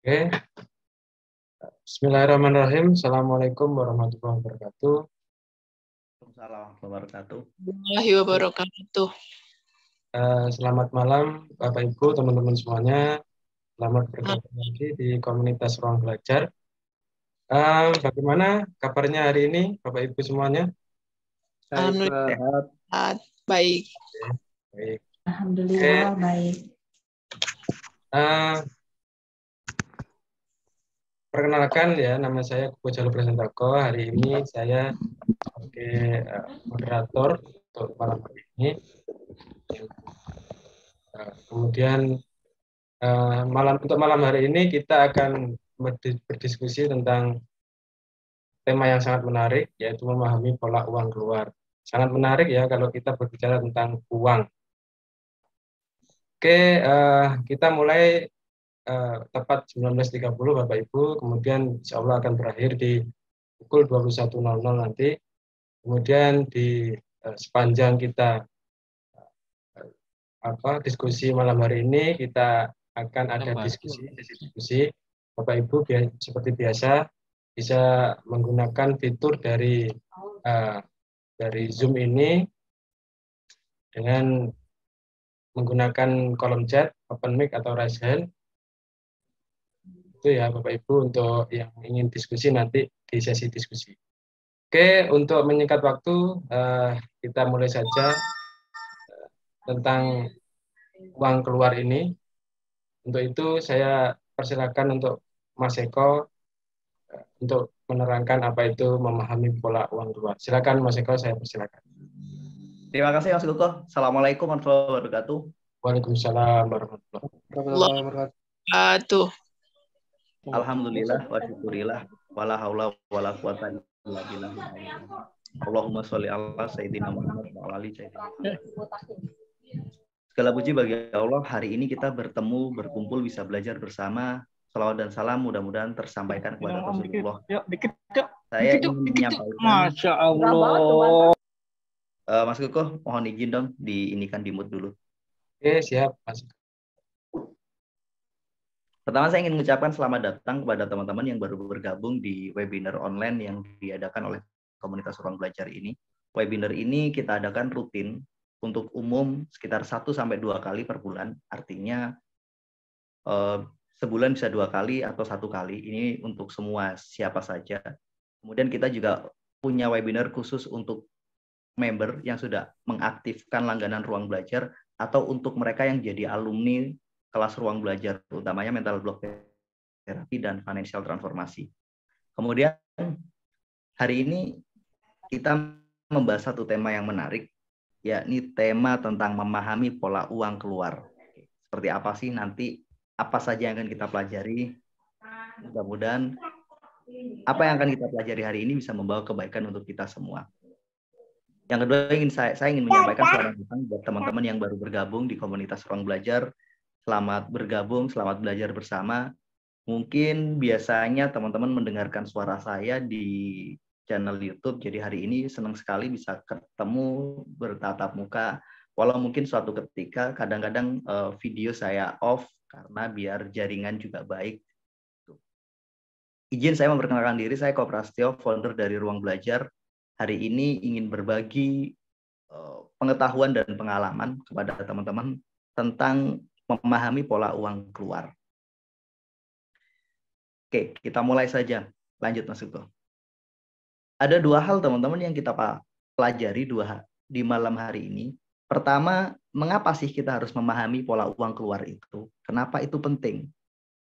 Oke. Bismillahirrahmanirrahim. Assalamualaikum warahmatullahi wabarakatuh. Waalaikumsalam warahmatullahi wabarakatuh. Eh, selamat malam Bapak Ibu, teman-teman semuanya. Selamat bergabung lagi di komunitas ruang belajar. Eh, bagaimana kabarnya hari ini Bapak Ibu semuanya? Alhamdulillah. Anu, baik. Baik. Alhamdulillah okay. baik. Uh, Perkenalkan ya, nama saya Kuku Presentator Presentako. Hari ini saya sebagai eh, moderator untuk malam hari ini. Eh, kemudian eh, malam untuk malam hari ini kita akan berdiskusi tentang tema yang sangat menarik yaitu memahami pola uang keluar. Sangat menarik ya kalau kita berbicara tentang uang. Oke, kita mulai eh, tepat 19.30 Bapak Ibu, kemudian insya Allah akan berakhir di pukul 21.00 nanti. Kemudian di eh, sepanjang kita eh, apa diskusi malam hari ini kita akan ada diskusi diskusi Bapak Ibu bi seperti biasa bisa menggunakan fitur dari uh, dari Zoom ini dengan menggunakan kolom chat, open mic atau raise hand itu ya Bapak Ibu untuk yang ingin diskusi nanti di sesi diskusi. Oke, untuk menyingkat waktu eh, kita mulai saja eh, tentang uang keluar ini. Untuk itu saya persilakan untuk Mas Eko eh, untuk menerangkan apa itu memahami pola uang keluar. Silakan Mas Eko, saya persilakan. Terima kasih Mas Guko. Assalamualaikum warahmatullahi wabarakatuh. Waalaikumsalam warahmatullahi wabarakatuh. Alhamdulillah wa syukurillah wala haula wala quwata illa billah. Allahumma sholli ala sayyidina Muhammad wa ala ali sayyidina Segala puji bagi Allah, hari ini kita bertemu, berkumpul, bisa belajar bersama. Salawat dan salam mudah-mudahan tersampaikan kepada Rasulullah. Ya, dikit, ya. Saya ya, ingin menyampaikan. Masya Allah. Eh, Mas Koko, mohon izin dong, diinikan di mute dulu. Oke, siap. Mas Pertama saya ingin mengucapkan selamat datang kepada teman-teman yang baru bergabung di webinar online yang diadakan oleh komunitas ruang belajar ini. Webinar ini kita adakan rutin untuk umum sekitar 1 sampai 2 kali per bulan. Artinya eh, sebulan bisa dua kali atau satu kali. Ini untuk semua siapa saja. Kemudian kita juga punya webinar khusus untuk member yang sudah mengaktifkan langganan ruang belajar atau untuk mereka yang jadi alumni kelas ruang belajar, utamanya mental block therapy dan financial transformasi. Kemudian hari ini kita membahas satu tema yang menarik, yakni tema tentang memahami pola uang keluar. Seperti apa sih nanti, apa saja yang akan kita pelajari. Mudah-mudahan apa yang akan kita pelajari hari ini bisa membawa kebaikan untuk kita semua. Yang kedua ingin saya, saya ingin menyampaikan selamat datang buat teman-teman yang baru bergabung di komunitas ruang belajar Selamat bergabung, selamat belajar bersama. Mungkin biasanya teman-teman mendengarkan suara saya di channel YouTube. Jadi hari ini senang sekali bisa ketemu bertatap muka. Walau mungkin suatu ketika kadang-kadang eh, video saya off karena biar jaringan juga baik. Izin saya memperkenalkan diri, saya Koprastio, founder dari Ruang Belajar. Hari ini ingin berbagi eh, pengetahuan dan pengalaman kepada teman-teman tentang memahami pola uang keluar. Oke, kita mulai saja. Lanjut Mas Ugo. Ada dua hal teman-teman yang kita pelajari dua di malam hari ini. Pertama, mengapa sih kita harus memahami pola uang keluar itu? Kenapa itu penting?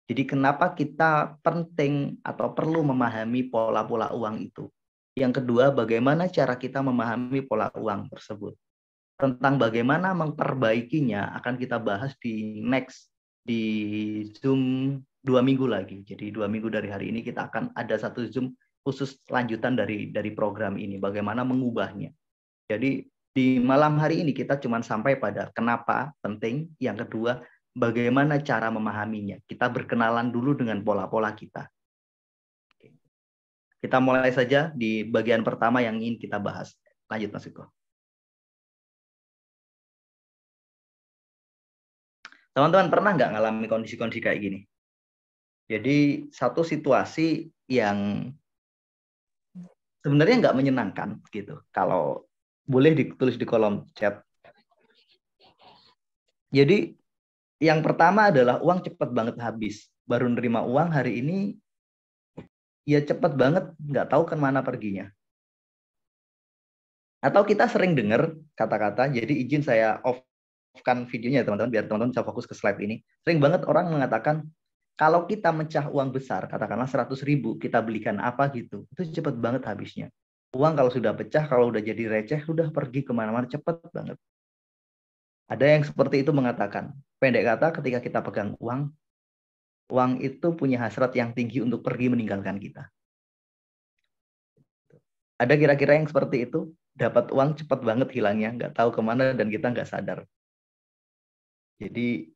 Jadi kenapa kita penting atau perlu memahami pola-pola uang itu? Yang kedua, bagaimana cara kita memahami pola uang tersebut? tentang bagaimana memperbaikinya akan kita bahas di next di Zoom dua minggu lagi. Jadi dua minggu dari hari ini kita akan ada satu Zoom khusus lanjutan dari dari program ini. Bagaimana mengubahnya. Jadi di malam hari ini kita cuma sampai pada kenapa penting. Yang kedua bagaimana cara memahaminya. Kita berkenalan dulu dengan pola-pola kita. Kita mulai saja di bagian pertama yang ingin kita bahas. Lanjut Mas Iko. Teman-teman pernah nggak ngalami kondisi-kondisi kayak gini? Jadi satu situasi yang sebenarnya nggak menyenangkan gitu. Kalau boleh ditulis di kolom chat. Jadi yang pertama adalah uang cepat banget habis. Baru nerima uang hari ini ya cepat banget nggak tahu kemana kan perginya. Atau kita sering dengar kata-kata, jadi izin saya off kan videonya ya, teman-teman biar teman-teman bisa fokus ke slide ini. Sering banget orang mengatakan kalau kita mecah uang besar, katakanlah 100 ribu, kita belikan apa gitu, itu cepat banget habisnya. Uang kalau sudah pecah, kalau udah jadi receh, udah pergi kemana-mana cepat banget. Ada yang seperti itu mengatakan, pendek kata ketika kita pegang uang, uang itu punya hasrat yang tinggi untuk pergi meninggalkan kita. Ada kira-kira yang seperti itu, dapat uang cepat banget hilangnya, nggak tahu kemana dan kita nggak sadar. Jadi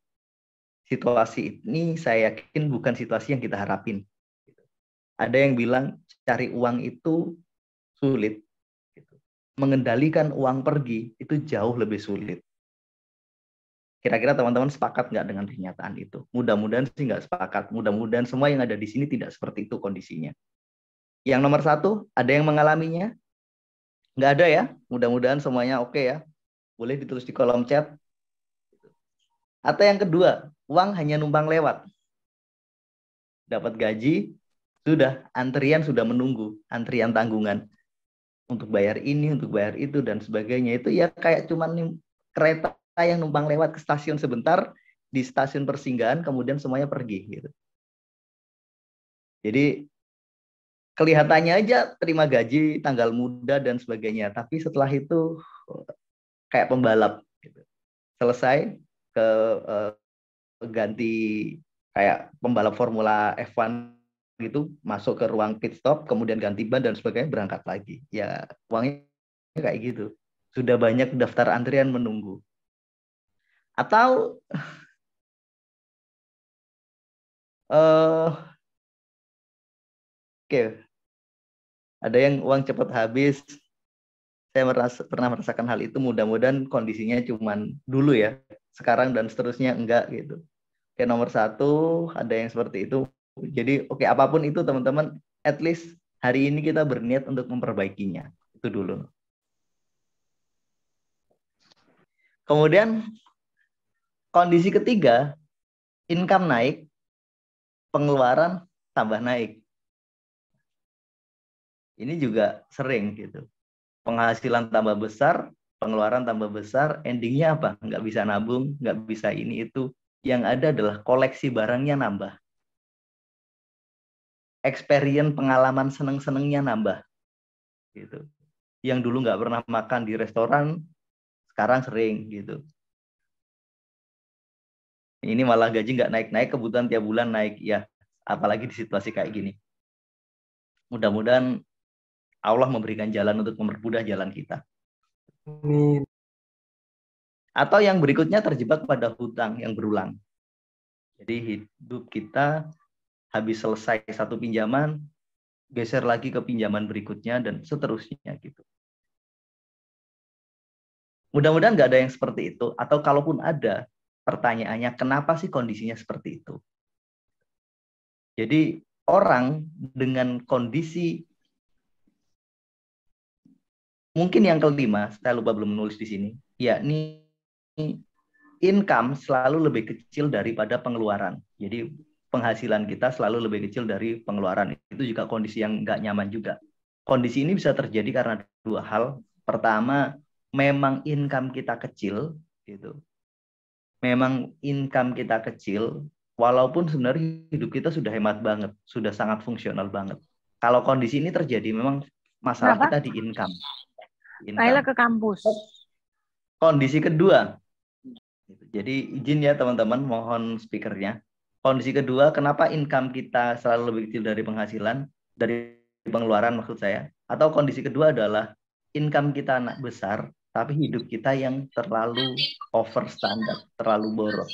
situasi ini saya yakin bukan situasi yang kita harapin. Ada yang bilang cari uang itu sulit, mengendalikan uang pergi itu jauh lebih sulit. Kira-kira teman-teman sepakat nggak dengan pernyataan itu? Mudah-mudahan sih nggak sepakat. Mudah-mudahan semua yang ada di sini tidak seperti itu kondisinya. Yang nomor satu, ada yang mengalaminya? Nggak ada ya? Mudah-mudahan semuanya oke okay ya. Boleh ditulis di kolom chat atau yang kedua, uang hanya numpang lewat. Dapat gaji, sudah antrian sudah menunggu, antrian tanggungan untuk bayar ini, untuk bayar itu dan sebagainya. Itu ya kayak cuman kereta yang numpang lewat ke stasiun sebentar, di stasiun persinggahan kemudian semuanya pergi gitu. Jadi kelihatannya aja terima gaji tanggal muda dan sebagainya, tapi setelah itu kayak pembalap gitu. Selesai ke uh, ganti kayak pembalap Formula F1 gitu masuk ke ruang pit stop kemudian ganti ban dan sebagainya berangkat lagi ya uangnya kayak gitu sudah banyak daftar antrian menunggu atau uh, oke okay. ada yang uang cepat habis saya merasa, pernah merasakan hal itu mudah-mudahan kondisinya cuman dulu ya sekarang dan seterusnya enggak gitu oke nomor satu ada yang seperti itu jadi oke apapun itu teman-teman at least hari ini kita berniat untuk memperbaikinya itu dulu kemudian kondisi ketiga income naik pengeluaran tambah naik ini juga sering gitu penghasilan tambah besar pengeluaran tambah besar, endingnya apa? Nggak bisa nabung, nggak bisa ini itu. Yang ada adalah koleksi barangnya nambah. Experience pengalaman seneng-senengnya nambah. Gitu. Yang dulu nggak pernah makan di restoran, sekarang sering gitu. Ini malah gaji nggak naik-naik, kebutuhan tiap bulan naik. Ya, apalagi di situasi kayak gini. Mudah-mudahan Allah memberikan jalan untuk mempermudah jalan kita. Amin. Atau yang berikutnya terjebak pada hutang yang berulang. Jadi hidup kita habis selesai satu pinjaman, geser lagi ke pinjaman berikutnya dan seterusnya gitu. Mudah-mudahan nggak ada yang seperti itu. Atau kalaupun ada, pertanyaannya kenapa sih kondisinya seperti itu? Jadi orang dengan kondisi Mungkin yang kelima, saya lupa belum menulis di sini, yakni income selalu lebih kecil daripada pengeluaran. Jadi penghasilan kita selalu lebih kecil dari pengeluaran. Itu juga kondisi yang nggak nyaman juga. Kondisi ini bisa terjadi karena dua hal. Pertama, memang income kita kecil, gitu. Memang income kita kecil, walaupun sebenarnya hidup kita sudah hemat banget, sudah sangat fungsional banget. Kalau kondisi ini terjadi, memang masalah Kenapa? kita di income. Naila ke kampus. Kondisi kedua. Jadi izin ya teman-teman, mohon speakernya. Kondisi kedua, kenapa income kita selalu lebih kecil dari penghasilan, dari pengeluaran maksud saya? Atau kondisi kedua adalah income kita anak besar, tapi hidup kita yang terlalu over standar, terlalu boros.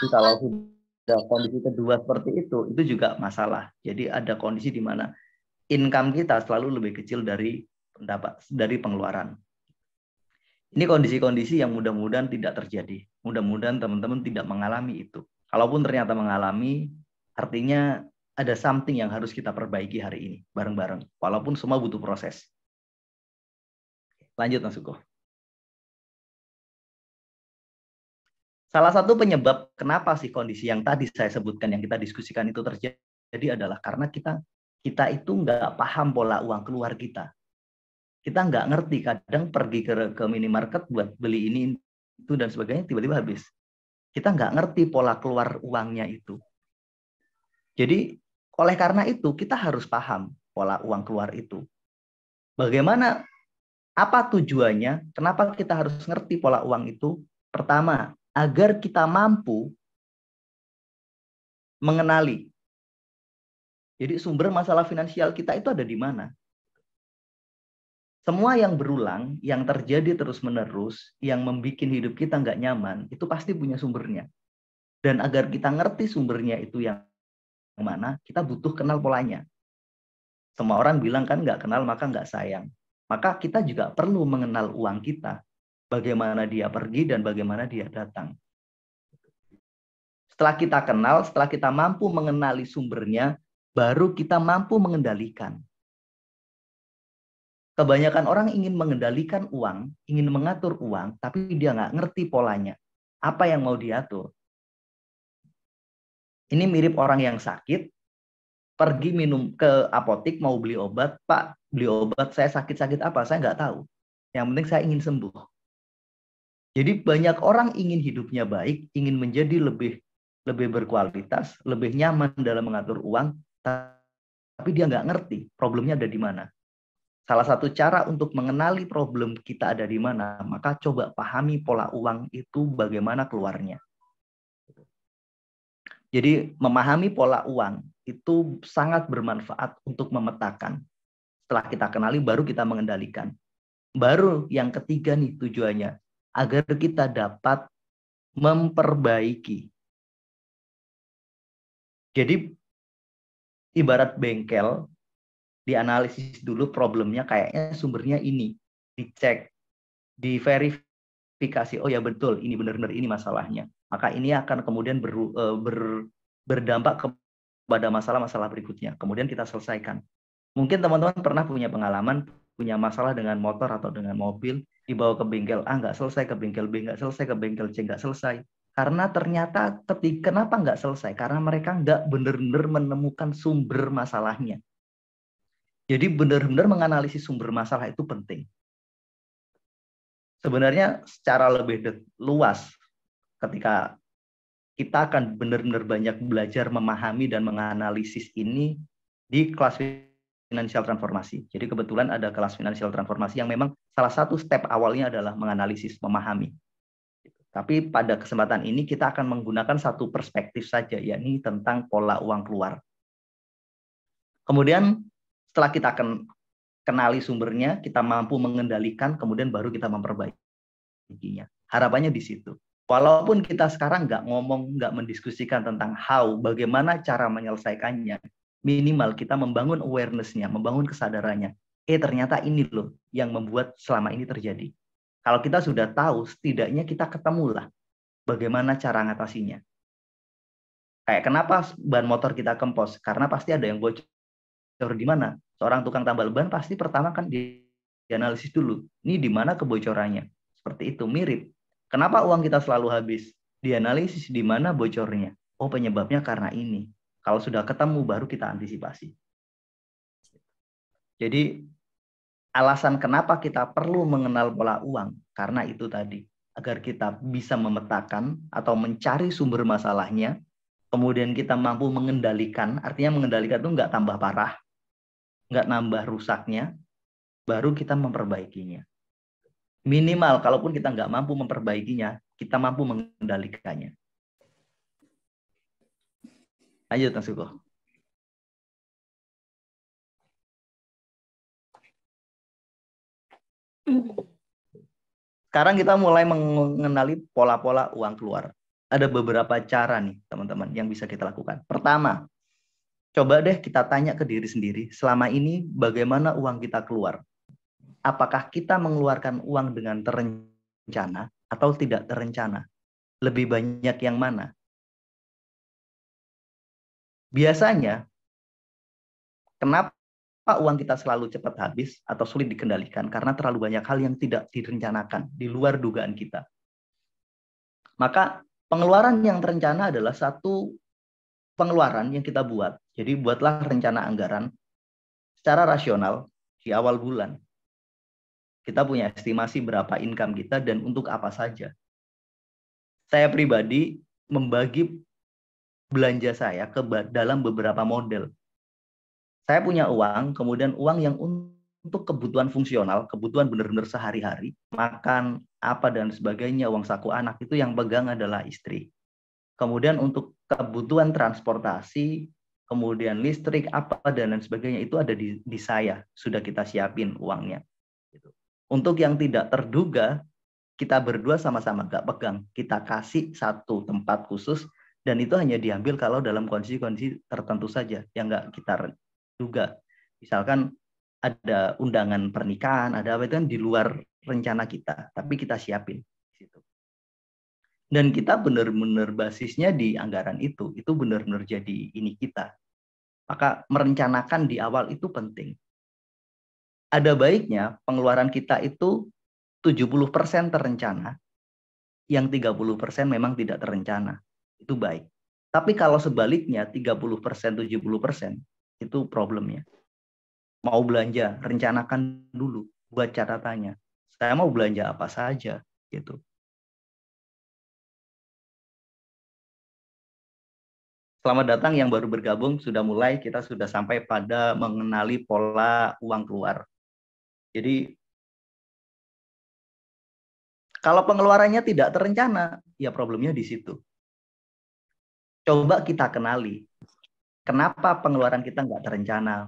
Jadi kalau sudah kondisi kedua seperti itu, itu juga masalah. Jadi ada kondisi di mana income kita selalu lebih kecil dari pendapat dari pengeluaran. Ini kondisi-kondisi yang mudah-mudahan tidak terjadi. Mudah-mudahan teman-teman tidak mengalami itu. Kalaupun ternyata mengalami, artinya ada something yang harus kita perbaiki hari ini bareng-bareng. Walaupun semua butuh proses. Lanjut Mas Suko. Salah satu penyebab kenapa sih kondisi yang tadi saya sebutkan yang kita diskusikan itu terjadi adalah karena kita kita itu nggak paham pola uang keluar kita kita nggak ngerti kadang pergi ke, ke minimarket buat beli ini itu dan sebagainya tiba-tiba habis kita nggak ngerti pola keluar uangnya itu jadi oleh karena itu kita harus paham pola uang keluar itu bagaimana apa tujuannya kenapa kita harus ngerti pola uang itu pertama agar kita mampu mengenali jadi sumber masalah finansial kita itu ada di mana semua yang berulang, yang terjadi terus-menerus, yang membuat hidup kita nggak nyaman, itu pasti punya sumbernya. Dan agar kita ngerti sumbernya itu yang mana, kita butuh kenal polanya. Semua orang bilang kan nggak kenal maka nggak sayang. Maka kita juga perlu mengenal uang kita, bagaimana dia pergi dan bagaimana dia datang. Setelah kita kenal, setelah kita mampu mengenali sumbernya, baru kita mampu mengendalikan Kebanyakan orang ingin mengendalikan uang, ingin mengatur uang, tapi dia nggak ngerti polanya. Apa yang mau diatur? Ini mirip orang yang sakit, pergi minum ke apotik mau beli obat, Pak, beli obat, saya sakit-sakit apa, saya nggak tahu. Yang penting saya ingin sembuh. Jadi banyak orang ingin hidupnya baik, ingin menjadi lebih lebih berkualitas, lebih nyaman dalam mengatur uang, tapi dia nggak ngerti problemnya ada di mana. Salah satu cara untuk mengenali problem kita ada di mana, maka coba pahami pola uang itu bagaimana keluarnya. Jadi memahami pola uang itu sangat bermanfaat untuk memetakan. Setelah kita kenali baru kita mengendalikan. Baru yang ketiga nih tujuannya agar kita dapat memperbaiki. Jadi ibarat bengkel dianalisis dulu problemnya kayaknya sumbernya ini dicek diverifikasi oh ya betul ini benar-benar ini masalahnya maka ini akan kemudian ber, e, ber, berdampak kepada masalah-masalah berikutnya kemudian kita selesaikan mungkin teman-teman pernah punya pengalaman punya masalah dengan motor atau dengan mobil dibawa ke bengkel ah nggak selesai ke bengkel B nggak selesai ke bengkel C nggak selesai karena ternyata ketika kenapa nggak selesai karena mereka nggak benar-benar menemukan sumber masalahnya jadi benar-benar menganalisis sumber masalah itu penting. Sebenarnya secara lebih luas ketika kita akan benar-benar banyak belajar memahami dan menganalisis ini di kelas finansial transformasi. Jadi kebetulan ada kelas finansial transformasi yang memang salah satu step awalnya adalah menganalisis, memahami. Tapi pada kesempatan ini kita akan menggunakan satu perspektif saja, yakni tentang pola uang keluar. Kemudian setelah kita akan kenali sumbernya, kita mampu mengendalikan, kemudian baru kita memperbaikinya. Harapannya di situ. Walaupun kita sekarang nggak ngomong, nggak mendiskusikan tentang how, bagaimana cara menyelesaikannya, minimal kita membangun awareness-nya, membangun kesadarannya. Eh ternyata ini loh yang membuat selama ini terjadi. Kalau kita sudah tahu, setidaknya kita ketemulah bagaimana cara mengatasinya Kayak kenapa ban motor kita kempos? Karena pasti ada yang bocor bocor di mana? Seorang tukang tambal ban pasti pertama kan dianalisis dulu. Ini di mana kebocorannya? Seperti itu mirip. Kenapa uang kita selalu habis? Dianalisis di mana bocornya. Oh, penyebabnya karena ini. Kalau sudah ketemu baru kita antisipasi. Jadi alasan kenapa kita perlu mengenal pola uang karena itu tadi agar kita bisa memetakan atau mencari sumber masalahnya kemudian kita mampu mengendalikan artinya mengendalikan itu nggak tambah parah nggak nambah rusaknya, baru kita memperbaikinya. Minimal, kalaupun kita nggak mampu memperbaikinya, kita mampu mengendalikannya. Ayo, Mas Suko. Sekarang kita mulai mengenali pola-pola uang keluar. Ada beberapa cara nih, teman-teman, yang bisa kita lakukan. Pertama, Coba deh kita tanya ke diri sendiri, selama ini bagaimana uang kita keluar? Apakah kita mengeluarkan uang dengan terencana atau tidak terencana? Lebih banyak yang mana? Biasanya, kenapa uang kita selalu cepat habis atau sulit dikendalikan? Karena terlalu banyak hal yang tidak direncanakan, di luar dugaan kita. Maka pengeluaran yang terencana adalah satu pengeluaran yang kita buat jadi buatlah rencana anggaran secara rasional di awal bulan. Kita punya estimasi berapa income kita dan untuk apa saja. Saya pribadi membagi belanja saya ke dalam beberapa model. Saya punya uang, kemudian uang yang untuk kebutuhan fungsional, kebutuhan benar-benar sehari-hari, makan, apa dan sebagainya, uang saku anak itu yang pegang adalah istri. Kemudian untuk kebutuhan transportasi, kemudian listrik apa dan lain sebagainya itu ada di, di saya sudah kita siapin uangnya gitu. untuk yang tidak terduga kita berdua sama-sama gak pegang kita kasih satu tempat khusus dan itu hanya diambil kalau dalam kondisi-kondisi tertentu saja yang nggak kita duga misalkan ada undangan pernikahan ada apa itu kan di luar rencana kita tapi kita siapin di situ dan kita benar-benar basisnya di anggaran itu itu benar-benar jadi ini kita maka merencanakan di awal itu penting ada baiknya pengeluaran kita itu 70% terencana yang 30% memang tidak terencana itu baik tapi kalau sebaliknya 30% 70% itu problemnya mau belanja rencanakan dulu buat catatannya saya mau belanja apa saja gitu Selamat datang yang baru bergabung, sudah mulai kita sudah sampai pada mengenali pola uang keluar. Jadi kalau pengeluarannya tidak terencana, ya problemnya di situ. Coba kita kenali. Kenapa pengeluaran kita nggak terencana?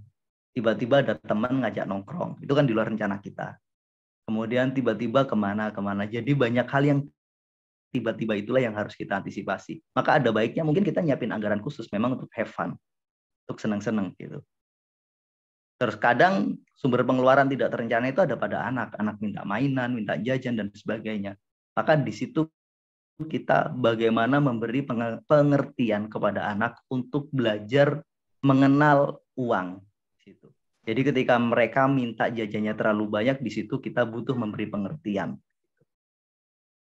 Tiba-tiba ada teman ngajak nongkrong. Itu kan di luar rencana kita. Kemudian tiba-tiba kemana-kemana. Jadi banyak hal yang tiba-tiba itulah yang harus kita antisipasi. Maka ada baiknya mungkin kita nyiapin anggaran khusus memang untuk have fun, untuk senang-senang gitu. Terus kadang sumber pengeluaran tidak terencana itu ada pada anak, anak minta mainan, minta jajan dan sebagainya. Maka di situ kita bagaimana memberi pengertian kepada anak untuk belajar mengenal uang gitu. Jadi ketika mereka minta jajannya terlalu banyak di situ kita butuh memberi pengertian.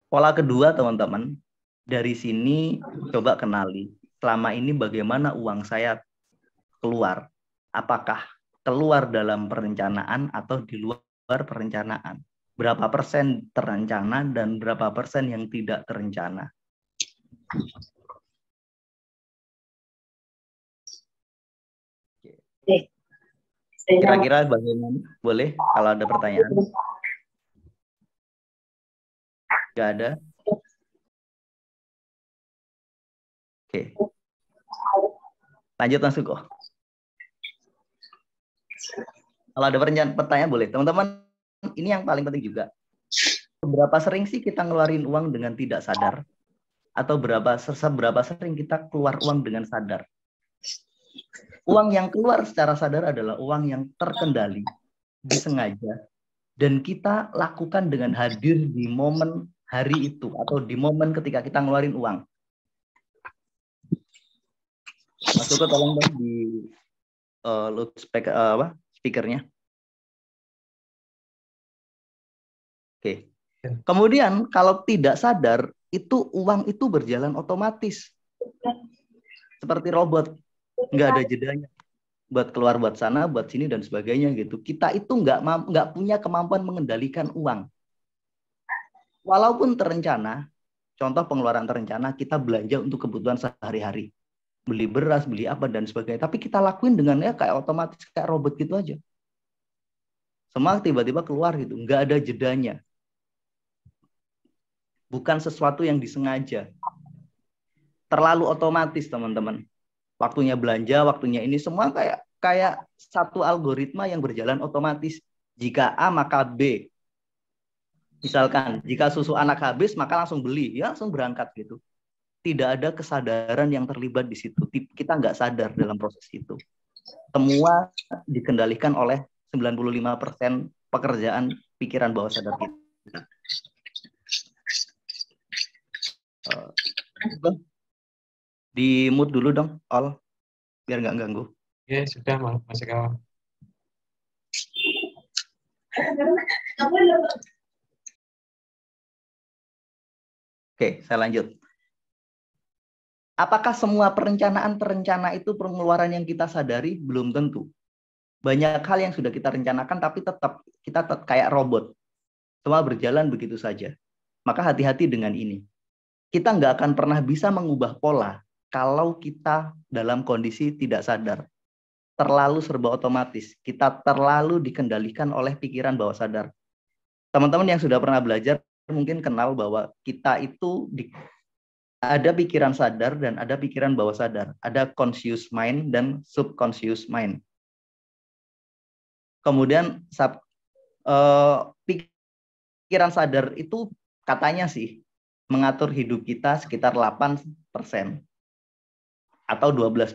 Pola kedua, teman-teman, dari sini coba kenali selama ini bagaimana uang saya keluar. Apakah keluar dalam perencanaan atau di luar perencanaan? Berapa persen terencana dan berapa persen yang tidak terencana? Kira-kira bagaimana? Boleh kalau ada pertanyaan. Gak ada. Oke. Lanjut langsung kok Kalau ada pertanyaan, pertanyaan boleh. Teman-teman, ini yang paling penting juga. Berapa sering sih kita ngeluarin uang dengan tidak sadar? Atau berapa seberapa sering kita keluar uang dengan sadar? Uang yang keluar secara sadar adalah uang yang terkendali, disengaja, dan kita lakukan dengan hadir di momen hari itu atau di momen ketika kita ngeluarin uang. Mas Joko tolong dong di uh, eh, loudspeaker uh, apa speakernya. Oke. Okay. Ya. Kemudian kalau tidak sadar itu uang itu berjalan otomatis seperti robot nggak ada jedanya buat keluar buat sana buat sini dan sebagainya gitu kita itu nggak nggak punya kemampuan mengendalikan uang walaupun terencana, contoh pengeluaran terencana kita belanja untuk kebutuhan sehari-hari, beli beras, beli apa dan sebagainya, tapi kita lakuin dengan ya kayak otomatis kayak robot gitu aja. Semua tiba-tiba keluar gitu, nggak ada jedanya. Bukan sesuatu yang disengaja. Terlalu otomatis, teman-teman. Waktunya belanja, waktunya ini semua kayak kayak satu algoritma yang berjalan otomatis. Jika A maka B, Misalkan jika susu anak habis maka langsung beli, ya langsung berangkat gitu. Tidak ada kesadaran yang terlibat di situ. Kita nggak sadar dalam proses itu. Semua dikendalikan oleh 95% pekerjaan pikiran bawah sadar kita. Eh, di mood dulu dong, all biar nggak ganggu. Ya sudah masih kawan. Oke, saya lanjut. Apakah semua perencanaan terencana itu pengeluaran yang kita sadari? Belum tentu. Banyak hal yang sudah kita rencanakan, tapi tetap kita tetap kayak robot. Semua berjalan begitu saja. Maka hati-hati dengan ini. Kita nggak akan pernah bisa mengubah pola kalau kita dalam kondisi tidak sadar. Terlalu serba otomatis. Kita terlalu dikendalikan oleh pikiran bawah sadar. Teman-teman yang sudah pernah belajar mungkin kenal bahwa kita itu di, ada pikiran sadar dan ada pikiran bawah sadar, ada conscious mind dan subconscious mind. Kemudian sub, uh, pikiran sadar itu katanya sih mengatur hidup kita sekitar 8% atau 12%.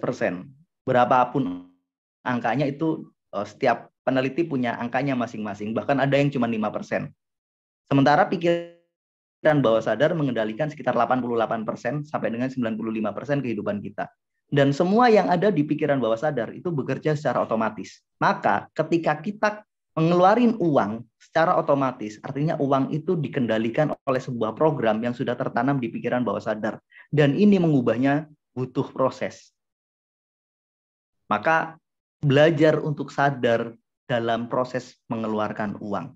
Berapapun angkanya itu uh, setiap peneliti punya angkanya masing-masing, bahkan ada yang cuma 5%. Sementara pikiran bawah sadar mengendalikan sekitar 88% sampai dengan 95% kehidupan kita. Dan semua yang ada di pikiran bawah sadar itu bekerja secara otomatis. Maka ketika kita mengeluarkan uang secara otomatis, artinya uang itu dikendalikan oleh sebuah program yang sudah tertanam di pikiran bawah sadar. Dan ini mengubahnya butuh proses. Maka belajar untuk sadar dalam proses mengeluarkan uang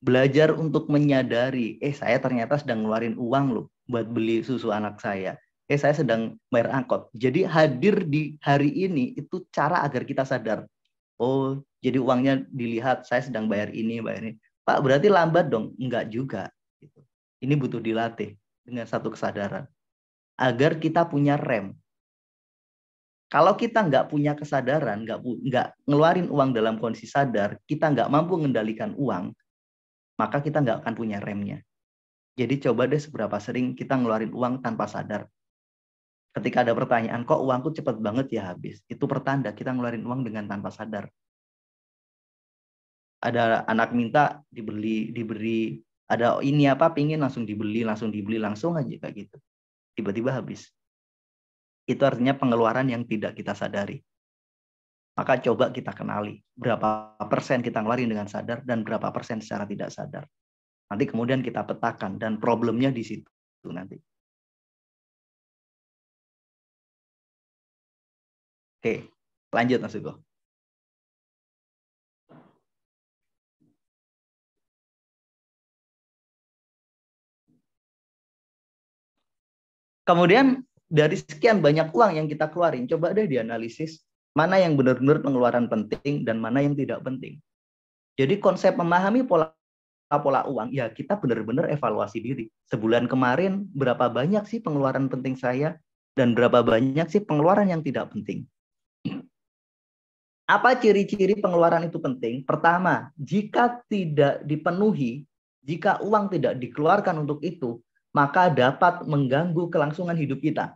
belajar untuk menyadari, eh saya ternyata sedang ngeluarin uang loh buat beli susu anak saya. Eh saya sedang bayar angkot. Jadi hadir di hari ini itu cara agar kita sadar. Oh, jadi uangnya dilihat saya sedang bayar ini, bayar ini. Pak, berarti lambat dong? Enggak juga. Gitu. Ini butuh dilatih dengan satu kesadaran. Agar kita punya rem. Kalau kita nggak punya kesadaran, nggak nggak ngeluarin uang dalam kondisi sadar, kita nggak mampu mengendalikan uang, maka kita nggak akan punya remnya. Jadi coba deh seberapa sering kita ngeluarin uang tanpa sadar. Ketika ada pertanyaan, kok uangku cepet banget ya habis? Itu pertanda kita ngeluarin uang dengan tanpa sadar. Ada anak minta dibeli, diberi, ada ini apa pingin langsung dibeli, langsung dibeli, langsung aja kayak gitu. Tiba-tiba habis. Itu artinya pengeluaran yang tidak kita sadari. Maka coba kita kenali berapa persen kita ngeluarin dengan sadar dan berapa persen secara tidak sadar. Nanti kemudian kita petakan dan problemnya di situ nanti. Oke, lanjut Mas Ugo. Kemudian dari sekian banyak uang yang kita keluarin, coba deh dianalisis mana yang benar-benar pengeluaran penting dan mana yang tidak penting. Jadi konsep memahami pola pola uang, ya kita benar-benar evaluasi diri. Sebulan kemarin berapa banyak sih pengeluaran penting saya dan berapa banyak sih pengeluaran yang tidak penting. Apa ciri-ciri pengeluaran itu penting? Pertama, jika tidak dipenuhi, jika uang tidak dikeluarkan untuk itu, maka dapat mengganggu kelangsungan hidup kita.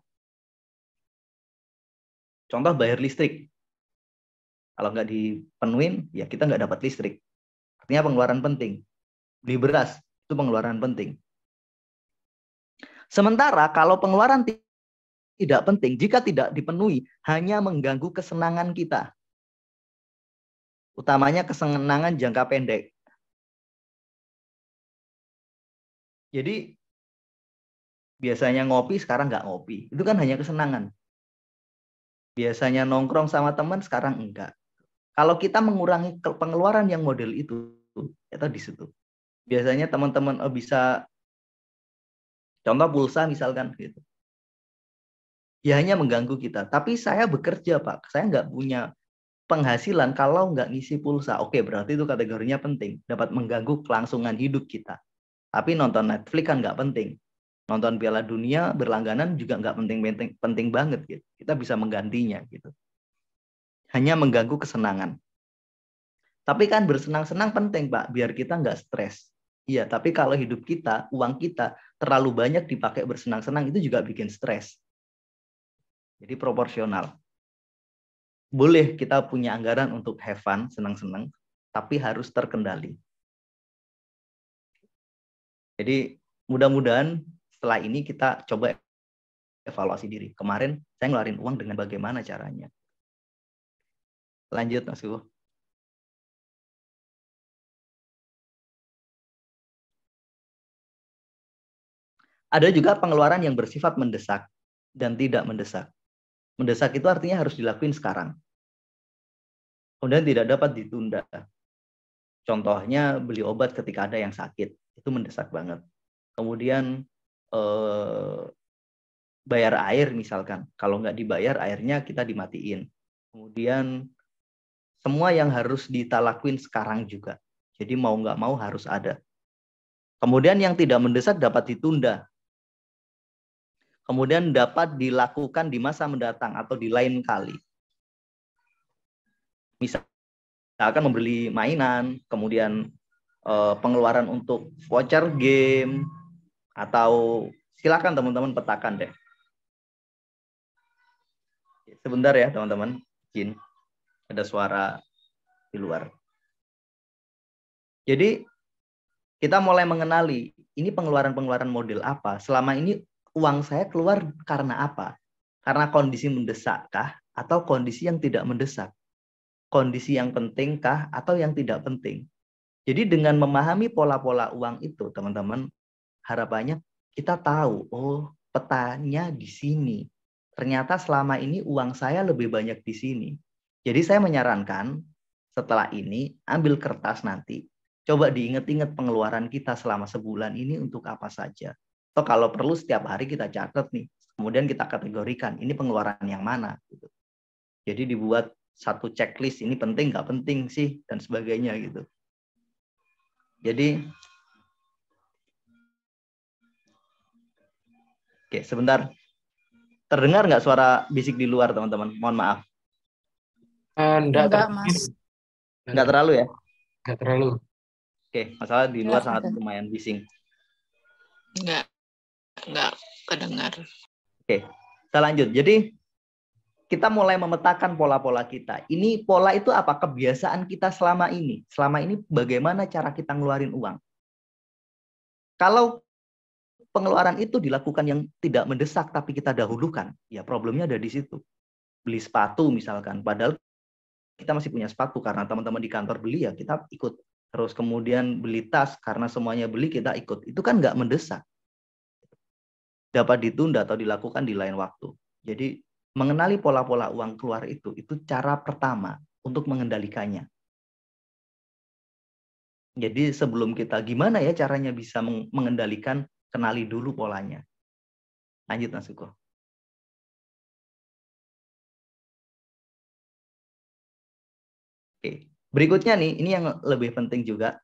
Contoh bayar listrik. Kalau nggak dipenuhin, ya kita nggak dapat listrik. Artinya pengeluaran penting. Beli beras, itu pengeluaran penting. Sementara kalau pengeluaran tidak penting, jika tidak dipenuhi, hanya mengganggu kesenangan kita. Utamanya kesenangan jangka pendek. Jadi biasanya ngopi sekarang nggak ngopi. Itu kan hanya kesenangan biasanya nongkrong sama teman sekarang enggak kalau kita mengurangi pengeluaran yang model itu itu di situ biasanya teman-teman oh, bisa contoh pulsa misalkan gitu ya hanya mengganggu kita tapi saya bekerja pak saya nggak punya penghasilan kalau nggak ngisi pulsa oke berarti itu kategorinya penting dapat mengganggu kelangsungan hidup kita tapi nonton Netflix kan nggak penting nonton Piala Dunia berlangganan juga nggak penting-penting penting banget gitu. Kita bisa menggantinya gitu. Hanya mengganggu kesenangan. Tapi kan bersenang-senang penting Pak, biar kita nggak stres. Iya, tapi kalau hidup kita, uang kita terlalu banyak dipakai bersenang-senang itu juga bikin stres. Jadi proporsional. Boleh kita punya anggaran untuk have fun, senang-senang, tapi harus terkendali. Jadi mudah-mudahan setelah ini kita coba evaluasi diri. Kemarin saya ngeluarin uang dengan bagaimana caranya. Lanjut Mas Guguh. Ada juga pengeluaran yang bersifat mendesak dan tidak mendesak. Mendesak itu artinya harus dilakuin sekarang. Kemudian tidak dapat ditunda. Contohnya beli obat ketika ada yang sakit. Itu mendesak banget. Kemudian Eh, bayar air misalkan. Kalau nggak dibayar airnya kita dimatiin. Kemudian semua yang harus ditalakuin sekarang juga. Jadi mau nggak mau harus ada. Kemudian yang tidak mendesak dapat ditunda. Kemudian dapat dilakukan di masa mendatang atau di lain kali. Misalkan membeli mainan, kemudian eh, pengeluaran untuk voucher game, atau silakan teman-teman petakan deh. Sebentar ya teman-teman. Jin, ada suara di luar. Jadi kita mulai mengenali ini pengeluaran-pengeluaran model apa. Selama ini uang saya keluar karena apa? Karena kondisi mendesakkah atau kondisi yang tidak mendesak? Kondisi yang pentingkah atau yang tidak penting? Jadi dengan memahami pola-pola uang itu, teman-teman, harapannya kita tahu oh petanya di sini ternyata selama ini uang saya lebih banyak di sini jadi saya menyarankan setelah ini ambil kertas nanti coba diingat-ingat pengeluaran kita selama sebulan ini untuk apa saja atau kalau perlu setiap hari kita catat nih kemudian kita kategorikan ini pengeluaran yang mana gitu. jadi dibuat satu checklist ini penting nggak penting sih dan sebagainya gitu jadi Oke, sebentar. Terdengar nggak suara bisik di luar, teman-teman? Mohon maaf. Uh, mas. Enggak terlalu ya? Enggak terlalu. Oke, masalah di luar enggak, sangat lumayan bising. Enggak, enggak kedengar. Oke, kita lanjut. Jadi kita mulai memetakan pola-pola kita. Ini pola itu apa? Kebiasaan kita selama ini. Selama ini bagaimana cara kita ngeluarin uang. Kalau pengeluaran itu dilakukan yang tidak mendesak tapi kita dahulukan, ya problemnya ada di situ. Beli sepatu misalkan, padahal kita masih punya sepatu karena teman-teman di kantor beli ya kita ikut. Terus kemudian beli tas karena semuanya beli kita ikut. Itu kan nggak mendesak. Dapat ditunda atau dilakukan di lain waktu. Jadi mengenali pola-pola uang keluar itu, itu cara pertama untuk mengendalikannya. Jadi sebelum kita gimana ya caranya bisa mengendalikan Kenali dulu polanya. Lanjut Mas Suko. Oke. Berikutnya nih, ini yang lebih penting juga.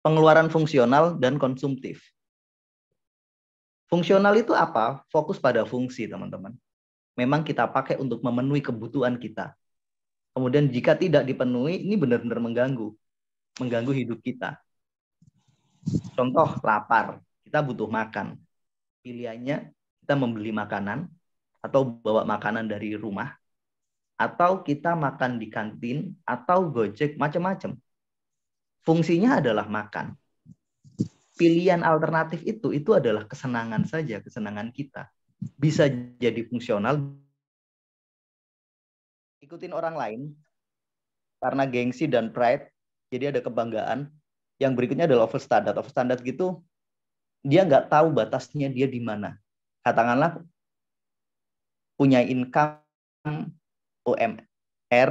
Pengeluaran fungsional dan konsumtif. Fungsional itu apa? Fokus pada fungsi, teman-teman. Memang kita pakai untuk memenuhi kebutuhan kita. Kemudian jika tidak dipenuhi, ini benar-benar mengganggu. Mengganggu hidup kita. Contoh lapar, kita butuh makan. Pilihannya kita membeli makanan atau bawa makanan dari rumah atau kita makan di kantin atau Gojek macam-macam. Fungsinya adalah makan. Pilihan alternatif itu itu adalah kesenangan saja, kesenangan kita. Bisa jadi fungsional ikutin orang lain karena gengsi dan pride, jadi ada kebanggaan yang berikutnya adalah over standard. Over standard gitu dia nggak tahu batasnya dia di mana. Katakanlah punya income UMR,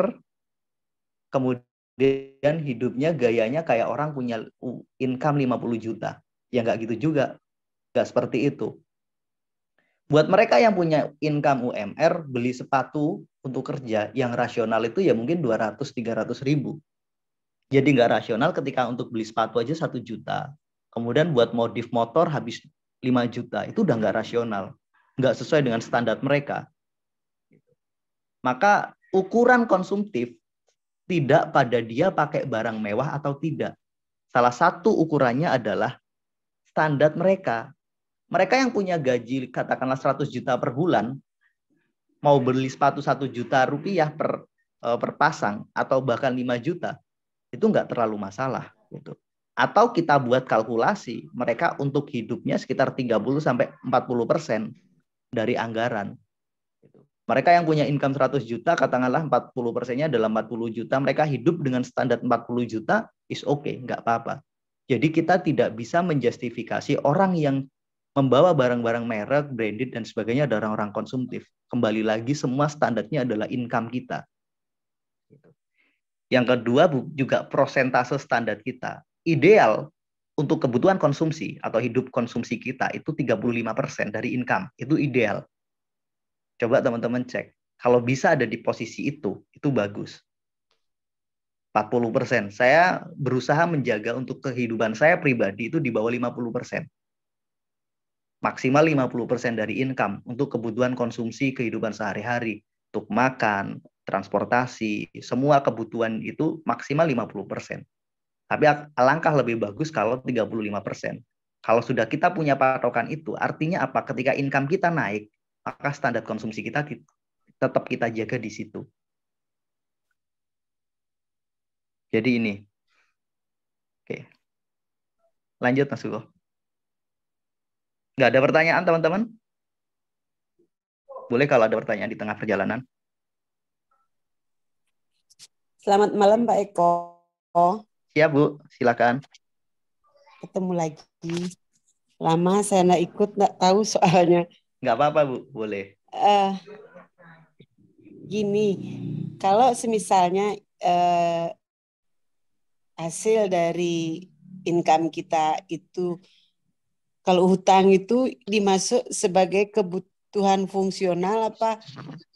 kemudian hidupnya gayanya kayak orang punya income 50 juta. Ya nggak gitu juga. Nggak seperti itu. Buat mereka yang punya income UMR, beli sepatu untuk kerja yang rasional itu ya mungkin 200-300 ribu jadi nggak rasional ketika untuk beli sepatu aja satu juta kemudian buat modif motor habis 5 juta itu udah nggak rasional nggak sesuai dengan standar mereka maka ukuran konsumtif tidak pada dia pakai barang mewah atau tidak salah satu ukurannya adalah standar mereka mereka yang punya gaji katakanlah 100 juta per bulan mau beli sepatu satu juta rupiah per eh, per pasang atau bahkan 5 juta itu nggak terlalu masalah gitu. Atau kita buat kalkulasi mereka untuk hidupnya sekitar 30 sampai 40 persen dari anggaran. Gitu. Mereka yang punya income 100 juta, katakanlah 40 persennya adalah 40 juta, mereka hidup dengan standar 40 juta, is okay, nggak apa-apa. Jadi kita tidak bisa menjustifikasi orang yang membawa barang-barang merek, branded, dan sebagainya adalah orang-orang konsumtif. Kembali lagi, semua standarnya adalah income kita. Yang kedua juga prosentase standar kita. Ideal untuk kebutuhan konsumsi atau hidup konsumsi kita itu 35% dari income. Itu ideal. Coba teman-teman cek. Kalau bisa ada di posisi itu, itu bagus. 40%. Saya berusaha menjaga untuk kehidupan saya pribadi itu di bawah 50% maksimal 50% dari income untuk kebutuhan konsumsi kehidupan sehari-hari, untuk makan, transportasi, semua kebutuhan itu maksimal 50%. Tapi alangkah lebih bagus kalau 35%. Kalau sudah kita punya patokan itu, artinya apa? Ketika income kita naik, maka standar konsumsi kita tetap kita jaga di situ. Jadi ini. Oke. Lanjut Mas Hugo. Nggak ada pertanyaan teman-teman? Boleh kalau ada pertanyaan di tengah perjalanan. Selamat malam Pak Eko. Siap Bu, silakan. Ketemu lagi. Lama saya nak ikut, nggak tahu soalnya. Nggak apa-apa Bu, boleh. Uh, gini, kalau semisalnya uh, hasil dari income kita itu kalau hutang itu dimasuk sebagai kebut kebutuhan fungsional apa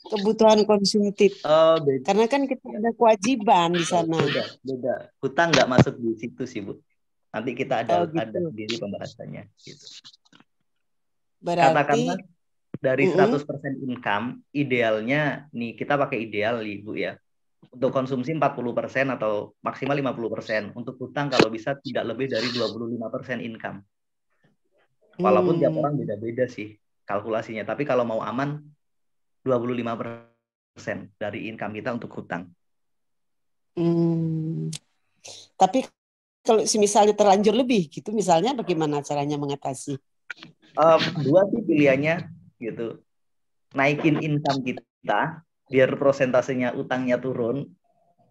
kebutuhan konsumtif? Oh, beda. Karena kan kita ada kewajiban di sana. Beda, beda. Hutang nggak masuk di situ sih bu. Nanti kita ada oh, gitu. ada sendiri pembahasannya. Gitu. Berarti Katakanlah dari mm -hmm. 100% income idealnya nih kita pakai ideal ibu ya. Untuk konsumsi 40% atau maksimal 50%. Untuk hutang kalau bisa tidak lebih dari 25% income. Walaupun hmm. tiap orang beda-beda sih kalkulasinya. Tapi kalau mau aman, 25% dari income kita untuk hutang. Hmm. Tapi kalau misalnya terlanjur lebih gitu misalnya bagaimana caranya mengatasi? Um, dua sih pilihannya gitu. Naikin income kita biar prosentasenya utangnya turun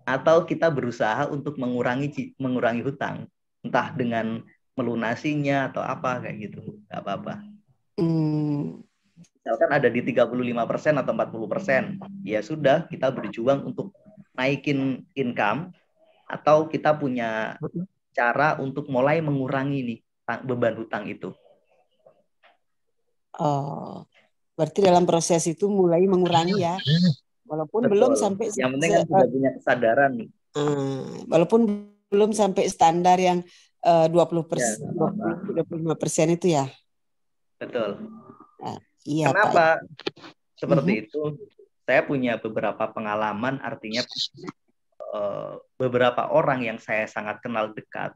atau kita berusaha untuk mengurangi mengurangi hutang entah dengan melunasinya atau apa kayak gitu nggak apa-apa Hmm. Misalkan ada di 35% atau 40%, ya sudah kita berjuang untuk naikin income atau kita punya cara untuk mulai mengurangi nih beban hutang itu. Oh, berarti dalam proses itu mulai mengurangi ya. Walaupun Betul. belum sampai yang penting kan sudah punya kesadaran nih. Hmm, walaupun belum sampai standar yang eh, uh, 20 persen, ya, 25 persen itu ya. Betul. Nah, iya, Kenapa Pak. seperti mm itu? Saya punya beberapa pengalaman, artinya uh, beberapa orang yang saya sangat kenal dekat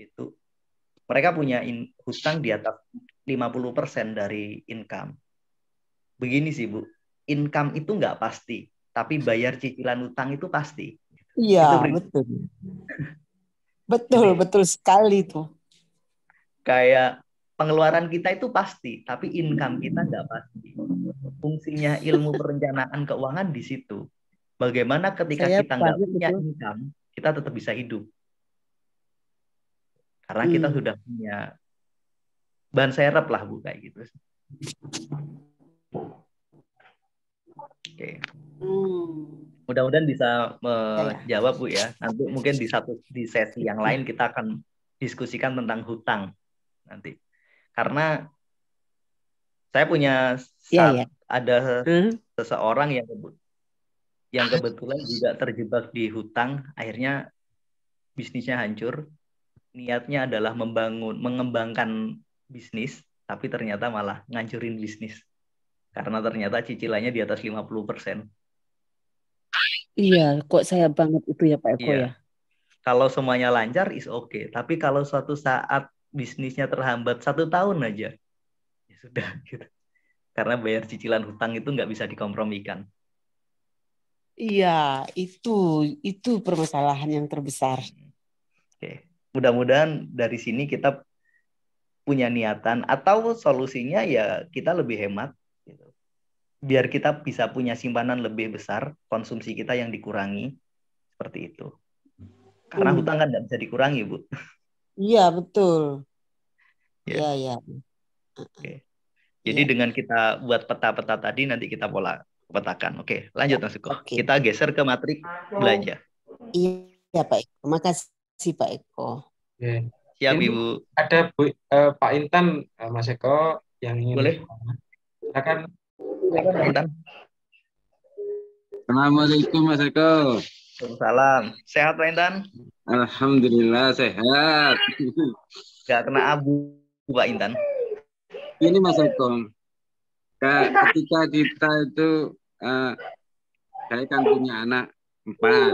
itu mereka punya in, hutang di atas 50% dari income. Begini sih, Bu. Income itu nggak pasti, tapi bayar cicilan hutang itu pasti. Iya, betul. betul, betul sekali itu. Kayak pengeluaran kita itu pasti, tapi income kita nggak hmm. pasti. Fungsinya ilmu perencanaan keuangan di situ. Bagaimana ketika Saya kita nggak punya itu. income, kita tetap bisa hidup. Karena hmm. kita sudah punya ban serep lah bu kayak gitu. Oke. Hmm. Mudah-mudahan bisa menjawab bu ya. Iya. Nanti mungkin di satu di sesi yang lain kita akan diskusikan tentang hutang nanti karena saya punya iya, saat, yeah, yeah. ada hmm. seseorang yang yang kebetulan juga terjebak di hutang akhirnya bisnisnya hancur niatnya adalah membangun mengembangkan bisnis tapi ternyata malah ngancurin bisnis karena ternyata cicilannya di atas 50 persen Iya, kok saya banget itu ya Pak Eko iya. ya. Kalau semuanya lancar is oke, okay. tapi kalau suatu saat bisnisnya terhambat satu tahun aja ya sudah gitu karena bayar cicilan hutang itu nggak bisa dikompromikan iya itu itu permasalahan yang terbesar oke mudah-mudahan dari sini kita punya niatan atau solusinya ya kita lebih hemat gitu. biar kita bisa punya simpanan lebih besar konsumsi kita yang dikurangi seperti itu karena hmm. hutang kan tidak bisa dikurangi bu Iya betul. Iya iya. iya. Oke. Oke. Jadi yeah. dengan kita buat peta-peta tadi nanti kita pola petakan. Oke, lanjut Mas Eko. Oke. Kita geser ke matrik belanja. Iya Pak Eko. Makasih Pak Eko. Yeah. Siap Ibu. Ada Bu, uh, Pak Intan uh, Mas Eko yang ingin Boleh. Silakan. Intan. Assalamualaikum Mas Eko. Salam. Sehat Pak Intan? Alhamdulillah sehat. Gak kena abu, Pak Intan. Ini Mas Eko, ketika kita itu uh, saya kan punya anak empat,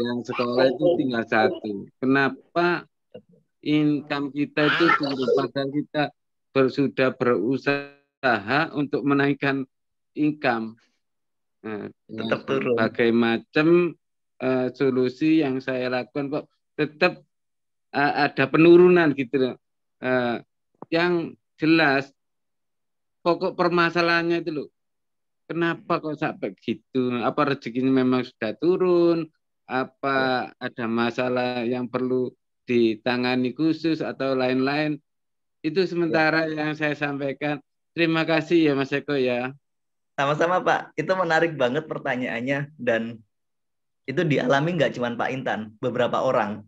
yang sekolah itu tinggal satu. Kenapa income kita itu turun padahal kita bersudah berusaha untuk menaikkan income? Nah, Tetap turun. Berbagai macam uh, solusi yang saya lakukan kok tetap uh, ada penurunan gitu loh. Uh, yang jelas pokok permasalahannya itu loh. Kenapa kok sampai gitu? Apa rezekinya memang sudah turun? Apa ada masalah yang perlu ditangani khusus atau lain-lain? Itu sementara ya. yang saya sampaikan. Terima kasih ya Mas Eko ya. Sama-sama Pak. Itu menarik banget pertanyaannya dan itu dialami nggak cuma Pak Intan, beberapa orang.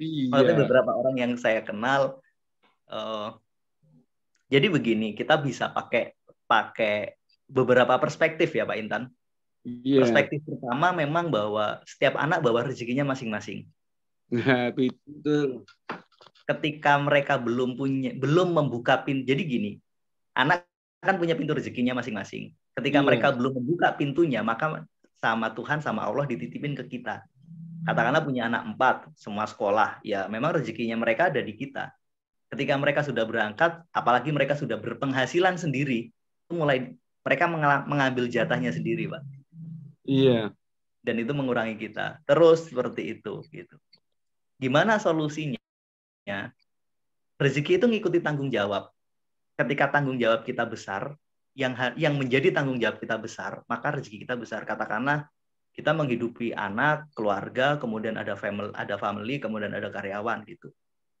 Iya. Maksudnya beberapa orang yang saya kenal. Uh, jadi begini, kita bisa pakai pakai beberapa perspektif ya Pak Intan. Iya. Perspektif pertama memang bahwa setiap anak bawa rezekinya masing-masing. Nah, betul. Ketika mereka belum punya, belum membuka pintu. Jadi gini, anak kan punya pintu rezekinya masing-masing. Ketika iya. mereka belum membuka pintunya, maka sama Tuhan sama Allah dititipin ke kita. Katakanlah punya anak empat, semua sekolah, ya memang rezekinya mereka ada di kita. Ketika mereka sudah berangkat, apalagi mereka sudah berpenghasilan sendiri, itu mulai mereka mengambil jatahnya sendiri, Pak. Iya. Dan itu mengurangi kita. Terus seperti itu, gitu. Gimana solusinya? Rezeki itu ngikuti tanggung jawab. Ketika tanggung jawab kita besar, yang yang menjadi tanggung jawab kita besar, maka rezeki kita besar. Katakanlah kita menghidupi anak, keluarga, kemudian ada family, ada family, kemudian ada karyawan gitu.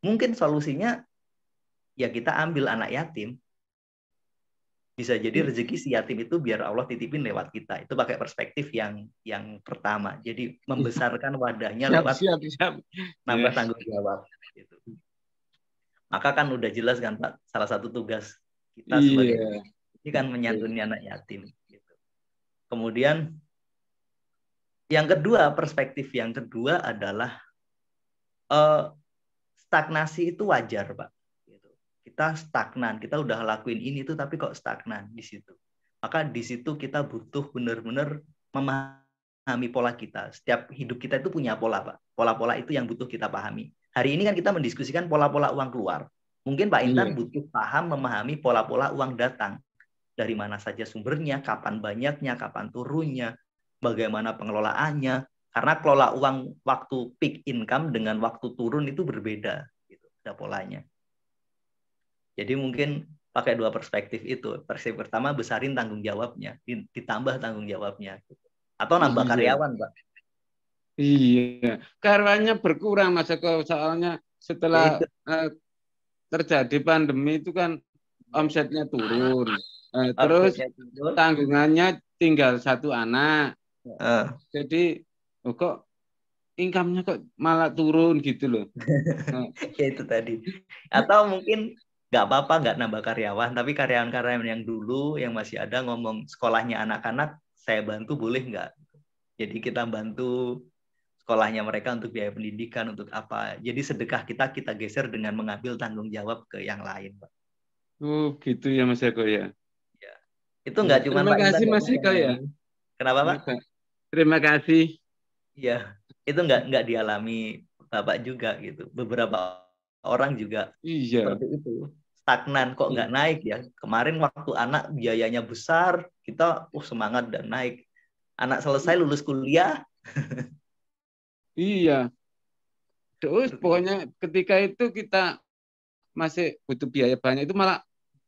Mungkin solusinya ya kita ambil anak yatim. Bisa jadi hmm. rezeki si yatim itu biar Allah titipin lewat kita. Itu pakai perspektif yang yang pertama. Jadi membesarkan wadahnya siap, lewat siap, siap. nambah tanggung jawab. Gitu. Maka kan udah jelas kan Pak, salah satu tugas kita iya. sebagai yeah. Ini kan iya. menyantuni anak yatim. Gitu. Kemudian yang kedua perspektif yang kedua adalah uh, stagnasi itu wajar, Pak. Gitu. Kita stagnan, kita udah lakuin ini tuh, tapi kok stagnan di situ. Maka di situ kita butuh benar-benar memahami pola kita. Setiap hidup kita itu punya pola, Pak. Pola-pola itu yang butuh kita pahami. Hari ini kan kita mendiskusikan pola-pola uang keluar. Mungkin Pak Intan iya. butuh paham memahami pola-pola uang datang dari mana saja sumbernya, kapan banyaknya, kapan turunnya, bagaimana pengelolaannya. Karena kelola uang waktu peak income dengan waktu turun itu berbeda, gitu, ada polanya. Jadi mungkin pakai dua perspektif itu. Perspektif pertama besarin tanggung jawabnya, ditambah tanggung jawabnya, gitu. atau nambah iya. karyawan, Pak. Iya, karyawannya berkurang, Mas Eko. Soalnya setelah nah, itu. Eh, terjadi pandemi itu kan omsetnya turun. Uh, terus okay. tanggungannya tinggal satu anak. Uh. Jadi oh kok income-nya kok malah turun gitu loh. Nah. ya itu tadi. Atau mungkin nggak apa-apa nggak nambah karyawan, tapi karyawan-karyawan yang dulu yang masih ada ngomong sekolahnya anak-anak saya bantu boleh nggak? Jadi kita bantu sekolahnya mereka untuk biaya pendidikan untuk apa. Jadi sedekah kita kita geser dengan mengambil tanggung jawab ke yang lain, Pak. Oh, gitu ya Mas Eko ya. Itu nggak iya, cuma Terima kasih Mas ya? Eka ya. Kenapa Pak? Terima kasih. ya itu nggak nggak dialami Bapak juga gitu. Beberapa orang juga iya. seperti itu. Stagnan kok nggak iya. naik ya. Kemarin waktu anak biayanya besar, kita uh semangat dan naik. Anak selesai lulus kuliah. iya. Terus pokoknya ketika itu kita masih butuh biaya banyak itu malah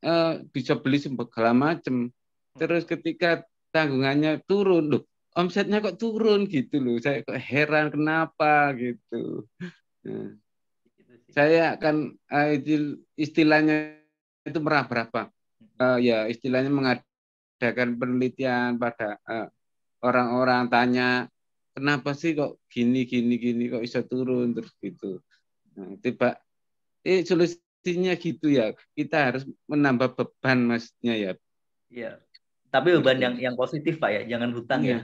uh, bisa beli segala macam Hmm. Terus ketika tanggungannya turun, loh omsetnya kok turun gitu loh. Saya kok heran kenapa gitu. Nah, gitu saya akan eh, istilahnya itu merah berapa? Uh, ya istilahnya mengadakan penelitian pada eh, orang-orang uh, tanya kenapa sih kok gini gini gini kok bisa turun terus gitu. Nah, tiba eh solusinya gitu ya. Kita harus menambah beban maksudnya ya. Iya. Tapi iya, beban iya. yang yang positif Pak ya, jangan hutang iya. ya.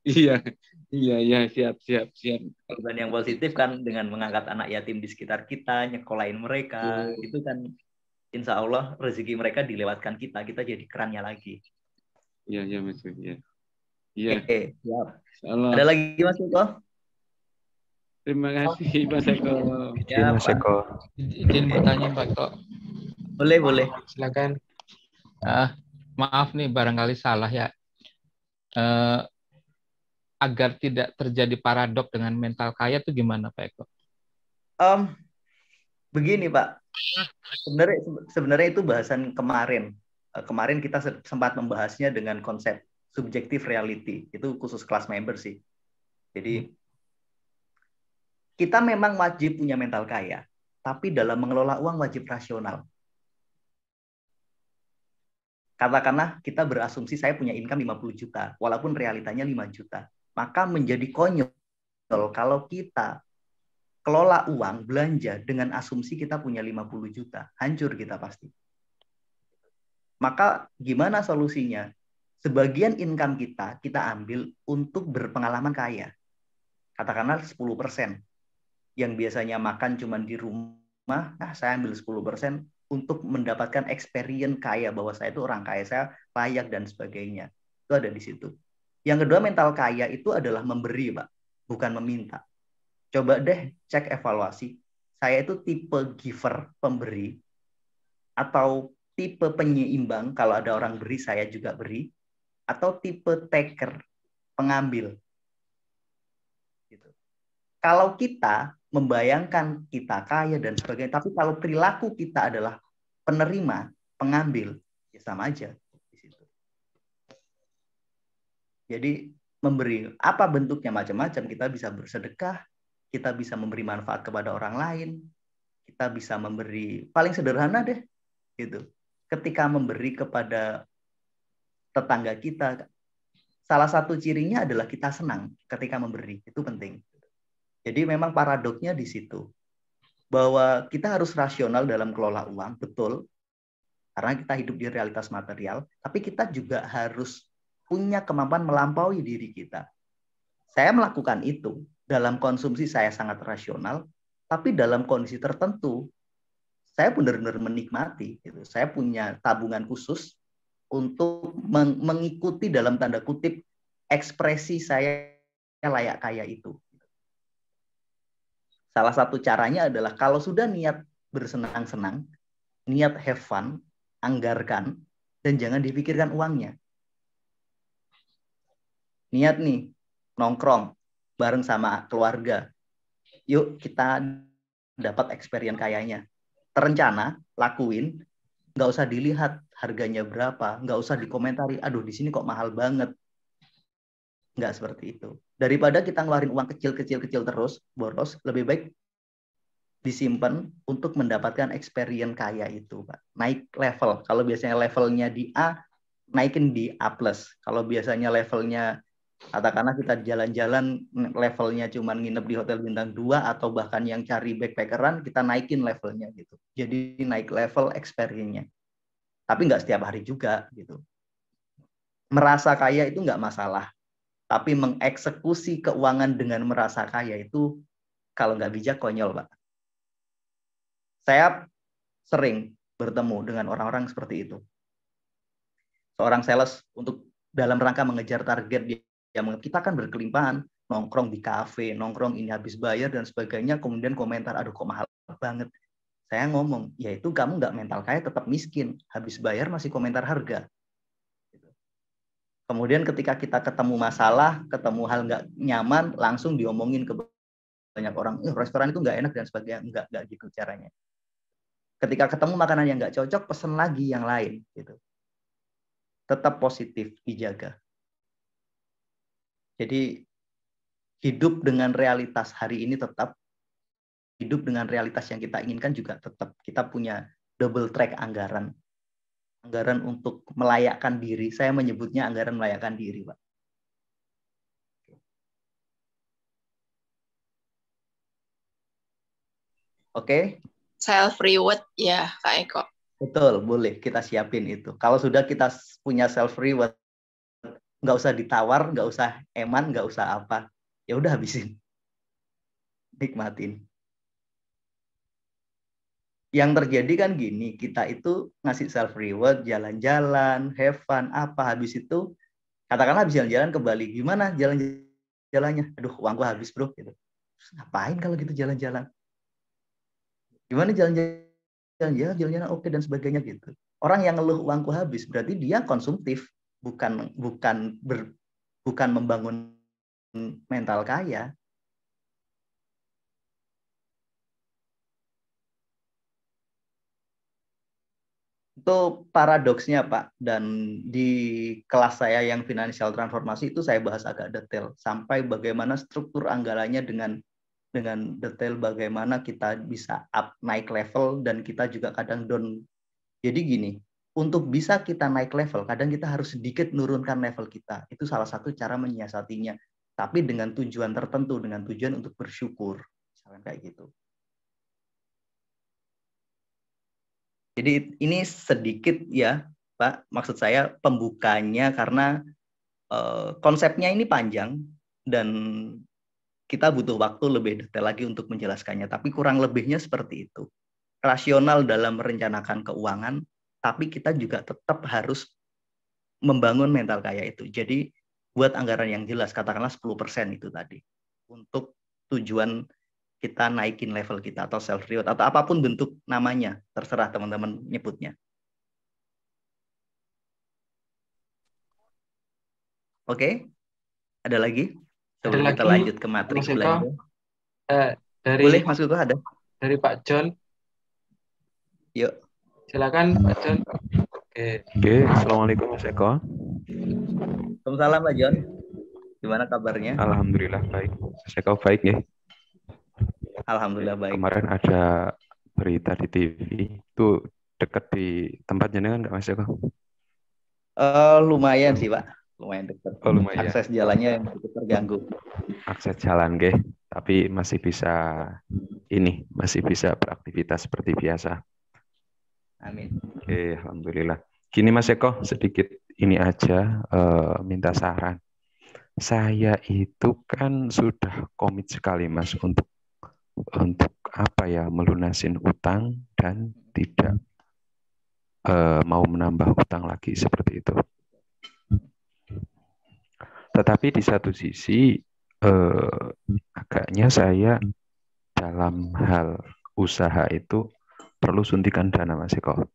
Iya, iya, iya, siap, siap, siap. Beban yang positif kan dengan mengangkat anak yatim di sekitar kita, nyekolain mereka, uh. itu kan insya Allah rezeki mereka dilewatkan kita, kita jadi kerannya lagi. Iya, iya, Mas. Iya. Iya. Oke, siap. Salah. Ada lagi Mas Eko? Terima kasih oh. Mas Eko. Ya, Mas Eko. Izin bertanya Pak Eko. Boleh, boleh. Silakan. Ah, maaf nih barangkali salah ya uh, agar tidak terjadi paradok dengan mental kaya tuh gimana Pak Eko? Um, begini Pak, sebenarnya sebenarnya itu bahasan kemarin eh, kemarin kita sempat membahasnya dengan konsep subjektif reality itu khusus kelas member sih. Jadi hmm. kita memang wajib punya mental kaya, tapi dalam mengelola uang wajib rasional. Katakanlah kita berasumsi saya punya income 50 juta, walaupun realitanya 5 juta. Maka menjadi konyol kalau kita kelola uang, belanja dengan asumsi kita punya 50 juta. Hancur kita pasti. Maka gimana solusinya? Sebagian income kita, kita ambil untuk berpengalaman kaya. Katakanlah 10 persen. Yang biasanya makan cuma di rumah, nah saya ambil 10 persen, untuk mendapatkan experience kaya bahwa saya itu orang kaya, saya layak dan sebagainya. Itu ada di situ. Yang kedua mental kaya itu adalah memberi, Pak, bukan meminta. Coba deh cek evaluasi. Saya itu tipe giver, pemberi atau tipe penyeimbang kalau ada orang beri saya juga beri atau tipe taker, pengambil. Gitu. Kalau kita membayangkan kita kaya dan sebagainya. Tapi kalau perilaku kita adalah penerima, pengambil, ya sama aja di situ. Jadi memberi apa bentuknya macam-macam. Kita bisa bersedekah, kita bisa memberi manfaat kepada orang lain, kita bisa memberi paling sederhana deh gitu. Ketika memberi kepada tetangga kita, salah satu cirinya adalah kita senang ketika memberi. Itu penting. Jadi memang paradoknya di situ. Bahwa kita harus rasional dalam kelola uang, betul. Karena kita hidup di realitas material, tapi kita juga harus punya kemampuan melampaui diri kita. Saya melakukan itu dalam konsumsi saya sangat rasional, tapi dalam kondisi tertentu saya benar-benar menikmati. Gitu. Saya punya tabungan khusus untuk meng mengikuti dalam tanda kutip ekspresi saya layak kaya itu Salah satu caranya adalah kalau sudah niat bersenang-senang, niat have fun, anggarkan, dan jangan dipikirkan uangnya. Niat nih, nongkrong bareng sama keluarga. Yuk kita dapat experience kayaknya. Terencana, lakuin, nggak usah dilihat harganya berapa, nggak usah dikomentari, aduh di sini kok mahal banget. Nggak seperti itu daripada kita ngeluarin uang kecil-kecil-kecil terus boros lebih baik disimpan untuk mendapatkan experience kaya itu pak naik level kalau biasanya levelnya di A naikin di A plus kalau biasanya levelnya katakanlah kita jalan-jalan levelnya cuma nginep di hotel bintang 2 atau bahkan yang cari backpackeran kita naikin levelnya gitu jadi naik level experience-nya tapi nggak setiap hari juga gitu merasa kaya itu nggak masalah tapi mengeksekusi keuangan dengan merasa kaya itu kalau nggak bijak konyol, Pak. Saya sering bertemu dengan orang-orang seperti itu. Seorang sales untuk dalam rangka mengejar target dia, ya, kita kan berkelimpahan, nongkrong di kafe, nongkrong ini habis bayar dan sebagainya, kemudian komentar aduh kok mahal banget. Saya ngomong, yaitu kamu nggak mental kaya tetap miskin, habis bayar masih komentar harga. Kemudian ketika kita ketemu masalah, ketemu hal nggak nyaman, langsung diomongin ke banyak orang, eh, restoran itu nggak enak dan sebagainya, nggak nggak gitu caranya. Ketika ketemu makanan yang nggak cocok, pesen lagi yang lain gitu. Tetap positif dijaga. Jadi hidup dengan realitas hari ini tetap hidup dengan realitas yang kita inginkan juga tetap kita punya double track anggaran anggaran untuk melayakkan diri. Saya menyebutnya anggaran melayakkan diri, Pak. Oke. Okay? Self reward ya, Kak Eko. Betul, boleh kita siapin itu. Kalau sudah kita punya self reward, nggak usah ditawar, nggak usah eman, nggak usah apa. Ya udah habisin. Nikmatin yang terjadi kan gini, kita itu ngasih self reward, jalan-jalan, have fun, apa habis itu katakanlah habis jalan-jalan kembali, gimana jalan-jalannya? Aduh, uangku habis bro, gitu. Terus ngapain kalau gitu jalan-jalan? Gimana jalan-jalan? Ya, jalan-jalan oke okay, dan sebagainya gitu. Orang yang ngeluh uangku habis berarti dia konsumtif, bukan bukan ber, bukan membangun mental kaya. itu paradoksnya Pak dan di kelas saya yang financial transformasi itu saya bahas agak detail sampai bagaimana struktur anggarannya dengan dengan detail bagaimana kita bisa up naik level dan kita juga kadang down. Jadi gini, untuk bisa kita naik level kadang kita harus sedikit nurunkan level kita. Itu salah satu cara menyiasatinya tapi dengan tujuan tertentu dengan tujuan untuk bersyukur. Misalnya kayak gitu. Jadi ini sedikit ya Pak, maksud saya pembukanya karena uh, konsepnya ini panjang dan kita butuh waktu lebih detail lagi untuk menjelaskannya. Tapi kurang lebihnya seperti itu. Rasional dalam merencanakan keuangan, tapi kita juga tetap harus membangun mental kaya itu. Jadi buat anggaran yang jelas, katakanlah 10% itu tadi. Untuk tujuan kita naikin level kita atau self reward atau apapun bentuk namanya terserah teman-teman nyebutnya oke okay? ada lagi sebelum ada kita lagi, lanjut ke matriks belajar uh, dari boleh masuk itu ada dari Pak John yuk silakan Pak John oke okay. okay. assalamualaikum Mas Eko Assalamualaikum Pak John gimana kabarnya Alhamdulillah baik Mas Eko baik ya Alhamdulillah baik. Kemarin ada berita di TV itu dekat di tempatnya jenengan nggak mas Eko? Uh, lumayan sih pak, lumayan dekat. Oh, lumayan. Akses jalannya yang cukup terganggu. Akses jalan ke, tapi masih bisa ini masih bisa beraktivitas seperti biasa. Amin. Oke, alhamdulillah. Gini Mas Eko, sedikit ini aja uh, minta saran. Saya itu kan sudah komit sekali Mas untuk untuk apa ya melunasin utang dan tidak uh, mau menambah utang lagi seperti itu. Tetapi di satu sisi eh, agaknya saya dalam hal usaha itu perlu suntikan dana Mas Eko.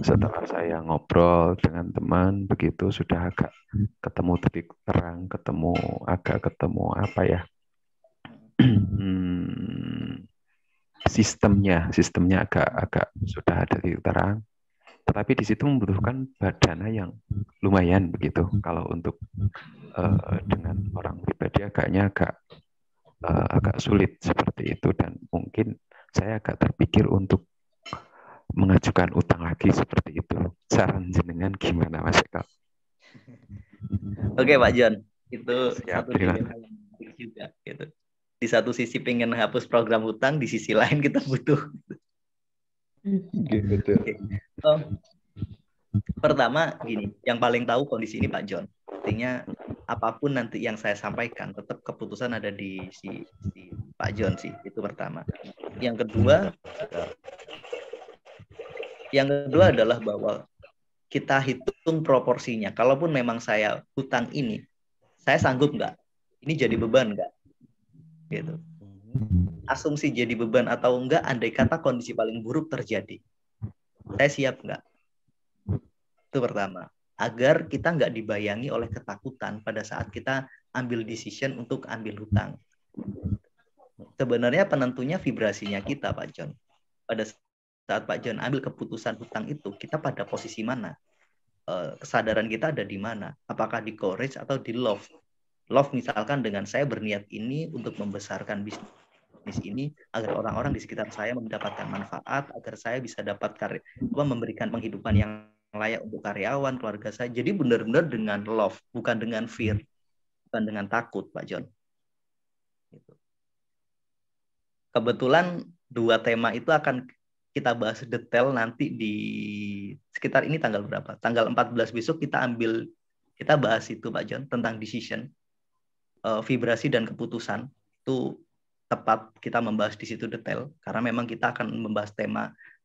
Setelah saya ngobrol dengan teman begitu sudah agak ketemu titik terang, ketemu agak ketemu apa ya? Hmm, sistemnya sistemnya agak agak sudah ada terang tetapi di situ membutuhkan dana yang lumayan begitu kalau untuk uh, dengan orang pribadi agaknya agak uh, agak sulit seperti itu dan mungkin saya agak terpikir untuk mengajukan utang lagi seperti itu saran jenengan gimana mas Eka? Oke Pak John itu Siap, satu juga gitu di satu sisi pengen hapus program hutang, di sisi lain kita butuh. Gitu. pertama gini, yang paling tahu kondisi ini Pak John. Artinya apapun nanti yang saya sampaikan, tetap keputusan ada di si, si Pak John sih. Itu pertama. Yang kedua, yang kedua adalah bahwa kita hitung proporsinya. Kalaupun memang saya hutang ini, saya sanggup nggak? Ini jadi beban nggak? gitu. Hmm. Asumsi jadi beban atau enggak, andai kata kondisi paling buruk terjadi. Saya siap enggak? Itu pertama. Agar kita enggak dibayangi oleh ketakutan pada saat kita ambil decision untuk ambil hutang. Sebenarnya penentunya vibrasinya kita, Pak John. Pada saat Pak John ambil keputusan hutang itu, kita pada posisi mana? Eh, kesadaran kita ada di mana? Apakah di courage atau di love? Love misalkan dengan saya berniat ini untuk membesarkan bisnis ini agar orang-orang di sekitar saya mendapatkan manfaat, agar saya bisa dapat karya, memberikan penghidupan yang layak untuk karyawan, keluarga saya. Jadi benar-benar dengan love, bukan dengan fear, bukan dengan takut, Pak John. Gitu. Kebetulan dua tema itu akan kita bahas detail nanti di sekitar ini tanggal berapa? Tanggal 14 besok kita ambil kita bahas itu Pak John tentang decision uh, vibrasi dan keputusan itu tepat kita membahas di situ detail karena memang kita akan membahas tema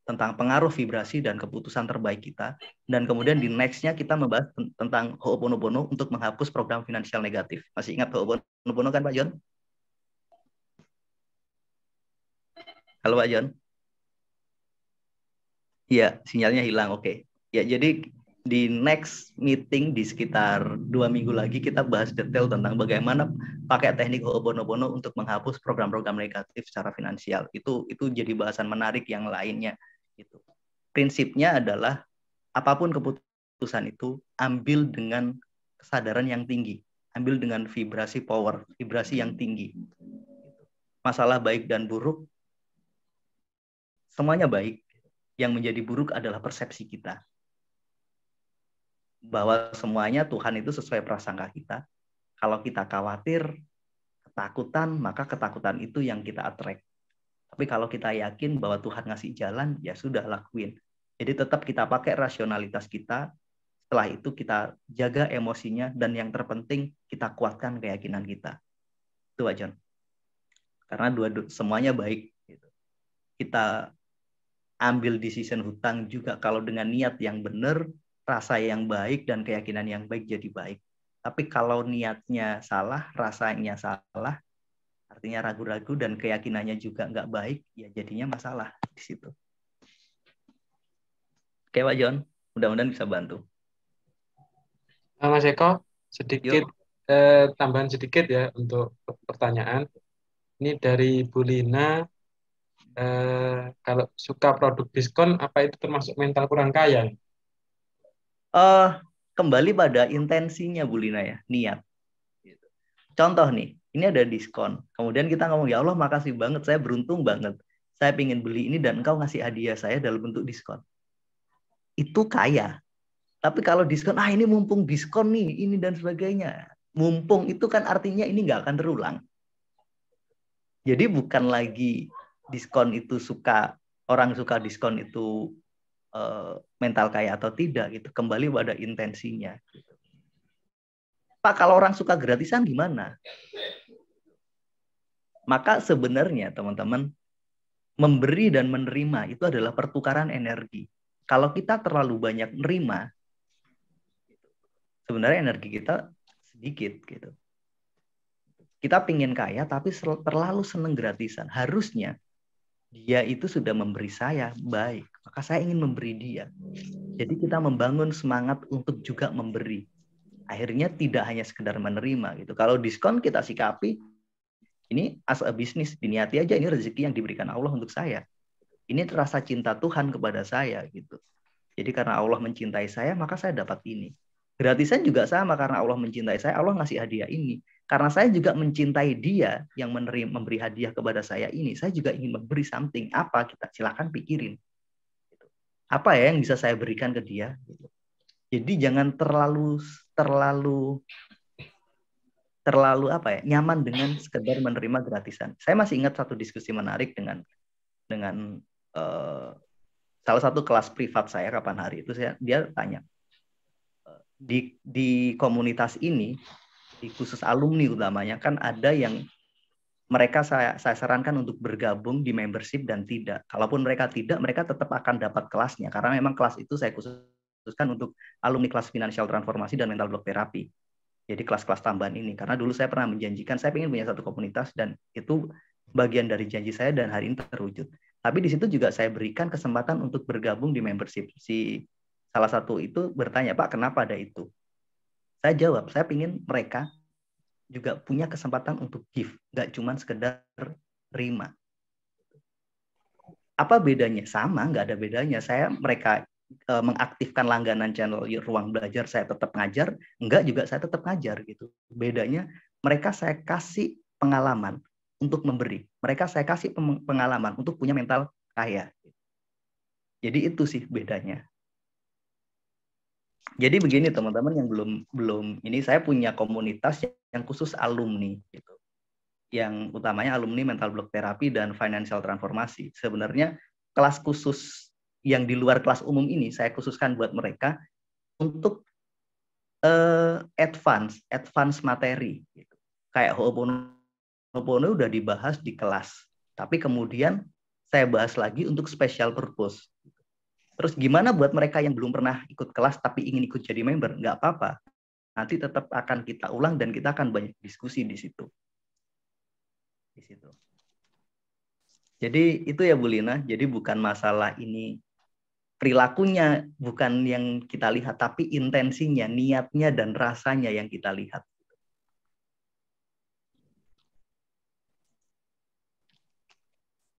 tentang pengaruh vibrasi dan keputusan terbaik kita dan kemudian di nextnya kita membahas tentang Ho'oponopono untuk menghapus program finansial negatif masih ingat Ho'oponopono kan Pak John? Halo Pak John? Iya sinyalnya hilang oke okay. ya jadi di next meeting di sekitar dua minggu lagi kita bahas detail tentang bagaimana pakai teknik Ho'oponopono untuk menghapus program-program negatif secara finansial. Itu itu jadi bahasan menarik yang lainnya. Itu prinsipnya adalah apapun keputusan itu ambil dengan kesadaran yang tinggi, ambil dengan vibrasi power, vibrasi yang tinggi. Masalah baik dan buruk semuanya baik. Yang menjadi buruk adalah persepsi kita bahwa semuanya Tuhan itu sesuai prasangka kita. Kalau kita khawatir, ketakutan, maka ketakutan itu yang kita attract. Tapi kalau kita yakin bahwa Tuhan ngasih jalan, ya sudah lakuin. Jadi tetap kita pakai rasionalitas kita, setelah itu kita jaga emosinya dan yang terpenting kita kuatkan keyakinan kita itu aja karena dua, semuanya baik gitu. kita ambil decision hutang juga kalau dengan niat yang benar rasa yang baik dan keyakinan yang baik jadi baik. Tapi kalau niatnya salah, rasanya salah, artinya ragu-ragu dan keyakinannya juga nggak baik, ya jadinya masalah di situ. Oke Pak John, mudah-mudahan bisa bantu. Nah, Mas Eko, sedikit eh, tambahan sedikit ya untuk pertanyaan. Ini dari Bulina. Lina, eh, kalau suka produk diskon, apa itu termasuk mental kurang kaya? uh, kembali pada intensinya Bu Lina ya, niat. Gitu. Contoh nih, ini ada diskon. Kemudian kita ngomong, ya Allah makasih banget, saya beruntung banget. Saya ingin beli ini dan engkau ngasih hadiah saya dalam bentuk diskon. Itu kaya. Tapi kalau diskon, ah ini mumpung diskon nih, ini dan sebagainya. Mumpung itu kan artinya ini nggak akan terulang. Jadi bukan lagi diskon itu suka, orang suka diskon itu Eh, mental kaya atau tidak gitu kembali pada intensinya pak kalau orang suka gratisan gimana maka sebenarnya teman-teman memberi dan menerima itu adalah pertukaran energi kalau kita terlalu banyak menerima sebenarnya energi kita sedikit gitu kita pingin kaya tapi terlalu seneng gratisan harusnya dia itu sudah memberi saya baik maka saya ingin memberi dia. Jadi kita membangun semangat untuk juga memberi. Akhirnya tidak hanya sekedar menerima gitu. Kalau diskon kita sikapi, ini as a business diniati aja ini rezeki yang diberikan Allah untuk saya. Ini terasa cinta Tuhan kepada saya gitu. Jadi karena Allah mencintai saya, maka saya dapat ini. Gratisan juga sama karena Allah mencintai saya, Allah ngasih hadiah ini. Karena saya juga mencintai dia yang menerima memberi hadiah kepada saya ini, saya juga ingin memberi something. Apa kita silakan pikirin apa ya yang bisa saya berikan ke dia gitu. jadi jangan terlalu terlalu terlalu apa ya nyaman dengan sekedar menerima gratisan saya masih ingat satu diskusi menarik dengan dengan uh, salah satu kelas privat saya kapan hari itu saya dia tanya eh, di di komunitas ini di khusus alumni utamanya kan ada yang mereka saya, saya sarankan untuk bergabung di membership dan tidak. Kalaupun mereka tidak, mereka tetap akan dapat kelasnya karena memang kelas itu saya khususkan untuk alumni kelas finansial transformasi dan mental block terapi. Jadi kelas-kelas tambahan ini karena dulu saya pernah menjanjikan saya ingin punya satu komunitas dan itu bagian dari janji saya dan hari ini terwujud. Tapi di situ juga saya berikan kesempatan untuk bergabung di membership. Si salah satu itu bertanya, "Pak, kenapa ada itu?" Saya jawab, "Saya ingin mereka juga punya kesempatan untuk give, nggak cuma sekedar terima. Apa bedanya? Sama, nggak ada bedanya. Saya mereka e, mengaktifkan langganan channel ruang belajar, saya tetap ngajar. nggak juga saya tetap ngajar gitu. Bedanya mereka saya kasih pengalaman untuk memberi. Mereka saya kasih pengalaman untuk punya mental kaya. Jadi itu sih bedanya jadi begini teman-teman yang belum belum ini saya punya komunitas yang khusus alumni gitu. Yang utamanya alumni mental block terapi dan financial transformasi. Sebenarnya kelas khusus yang di luar kelas umum ini saya khususkan buat mereka untuk uh, advance, advance materi gitu. Kayak Ho'oponopono udah dibahas di kelas, tapi kemudian saya bahas lagi untuk special purpose. Terus gimana buat mereka yang belum pernah ikut kelas tapi ingin ikut jadi member? Nggak apa-apa. Nanti tetap akan kita ulang dan kita akan banyak diskusi di situ. Di situ. Jadi itu ya Bu Lina, jadi bukan masalah ini perilakunya, bukan yang kita lihat, tapi intensinya, niatnya, dan rasanya yang kita lihat.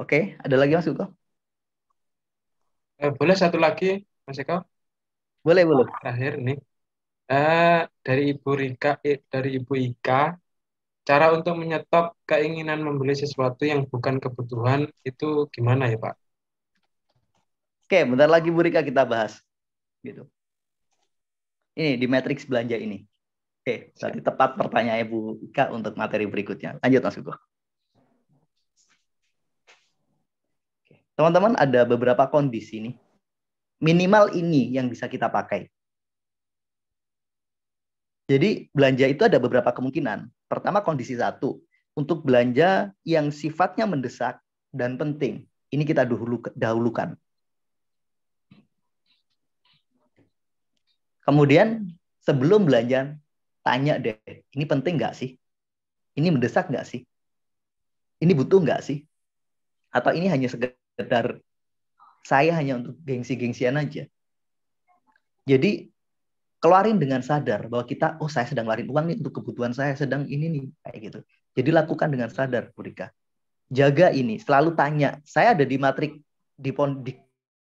Oke, ada lagi Mas Ugo? Eh, boleh satu lagi, Mas Eko? Boleh, boleh. Oh, terakhir nih. Eh, dari Ibu Rika, eh, dari Ibu Ika, cara untuk menyetop keinginan membeli sesuatu yang bukan kebutuhan itu gimana ya, Pak? Oke, bentar lagi Bu Rika kita bahas. Gitu. Ini di matriks belanja ini. Oke, berarti tepat pertanyaannya Bu Ika untuk materi berikutnya. Lanjut Mas Eko. Teman-teman ada beberapa kondisi nih. Minimal ini yang bisa kita pakai. Jadi belanja itu ada beberapa kemungkinan. Pertama kondisi satu, untuk belanja yang sifatnya mendesak dan penting. Ini kita dahulukan. Kemudian sebelum belanja, tanya deh, ini penting nggak sih? Ini mendesak nggak sih? Ini butuh nggak sih? Atau ini hanya segera sekedar saya hanya untuk gengsi-gengsian aja. Jadi keluarin dengan sadar bahwa kita oh saya sedang lari uang nih untuk kebutuhan saya sedang ini nih kayak gitu. Jadi lakukan dengan sadar, Bu Jaga ini, selalu tanya, saya ada di matrik di, di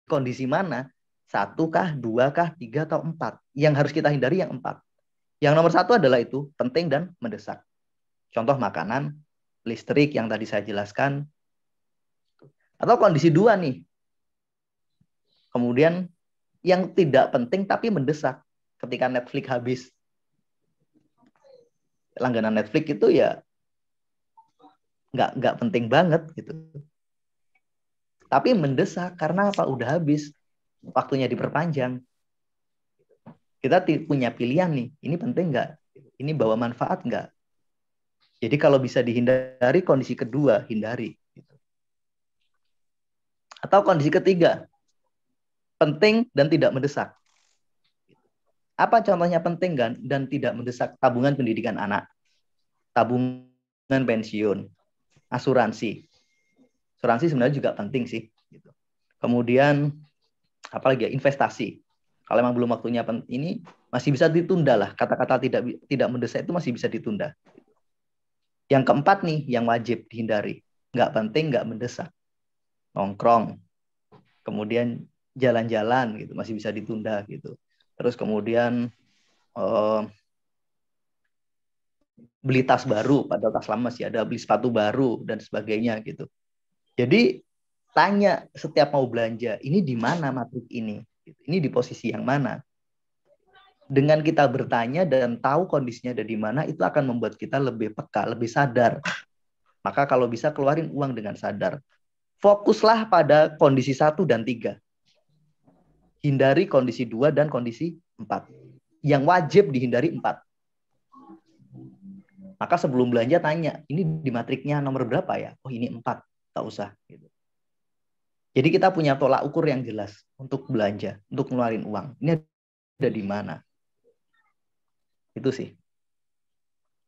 kondisi mana? Satu kah, dua kah, tiga atau empat? Yang harus kita hindari yang empat. Yang nomor satu adalah itu penting dan mendesak. Contoh makanan, listrik yang tadi saya jelaskan, atau kondisi dua nih. Kemudian yang tidak penting tapi mendesak ketika Netflix habis. Langganan Netflix itu ya nggak nggak penting banget gitu. Tapi mendesak karena apa? Udah habis, waktunya diperpanjang. Kita punya pilihan nih, ini penting nggak? Ini bawa manfaat nggak? Jadi kalau bisa dihindari kondisi kedua, hindari. Atau kondisi ketiga, penting dan tidak mendesak. Apa contohnya penting kan dan tidak mendesak? Tabungan pendidikan anak, tabungan pensiun, asuransi. Asuransi sebenarnya juga penting sih. Gitu. Kemudian apalagi ya investasi. Kalau memang belum waktunya ini masih bisa ditunda lah. Kata-kata tidak tidak mendesak itu masih bisa ditunda. Yang keempat nih yang wajib dihindari. Nggak penting, nggak mendesak nongkrong, kemudian jalan-jalan gitu masih bisa ditunda gitu. Terus kemudian eh, beli tas baru, padahal tas lama sih ada, beli sepatu baru dan sebagainya gitu. Jadi tanya setiap mau belanja, ini di mana matrik ini? Gitu. Ini di posisi yang mana? Dengan kita bertanya dan tahu kondisinya ada di mana, itu akan membuat kita lebih peka, lebih sadar. Maka kalau bisa keluarin uang dengan sadar fokuslah pada kondisi satu dan tiga. Hindari kondisi dua dan kondisi empat. Yang wajib dihindari empat. Maka sebelum belanja tanya, ini di matriknya nomor berapa ya? Oh ini empat, tak usah. Gitu. Jadi kita punya tolak ukur yang jelas untuk belanja, untuk ngeluarin uang. Ini ada di mana? Itu sih.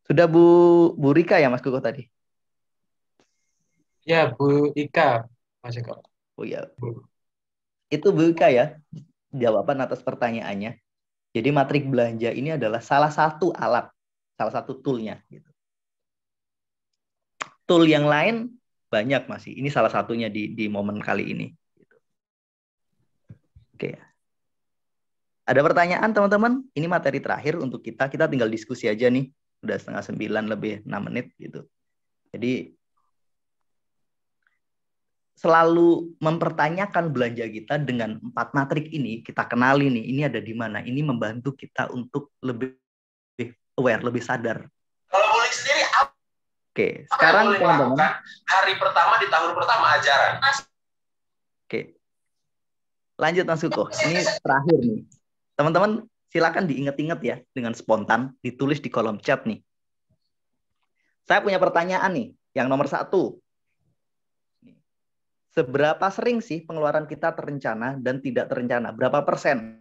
Sudah Bu Bu Rika ya Mas Koko tadi? Ya, Bu Ika, Mas Eko. Oh ya. Bu. Itu Bu Ika ya, jawaban atas pertanyaannya. Jadi matrik belanja ini adalah salah satu alat, salah satu toolnya. Gitu. Tool yang lain banyak masih. Ini salah satunya di, di momen kali ini. Gitu. Oke. Okay. Ada pertanyaan teman-teman? Ini materi terakhir untuk kita. Kita tinggal diskusi aja nih. Udah setengah sembilan lebih enam menit gitu. Jadi selalu mempertanyakan belanja kita dengan empat matrik ini kita kenali nih ini ada di mana ini membantu kita untuk lebih, aware lebih sadar kalau boleh sendiri apa oke sekarang apa yang boleh hari pertama di tahun pertama ajaran oke lanjut Mas Kuko ini terakhir nih teman-teman silakan diingat-ingat ya dengan spontan ditulis di kolom chat nih saya punya pertanyaan nih yang nomor satu seberapa sering sih pengeluaran kita terencana dan tidak terencana? Berapa persen?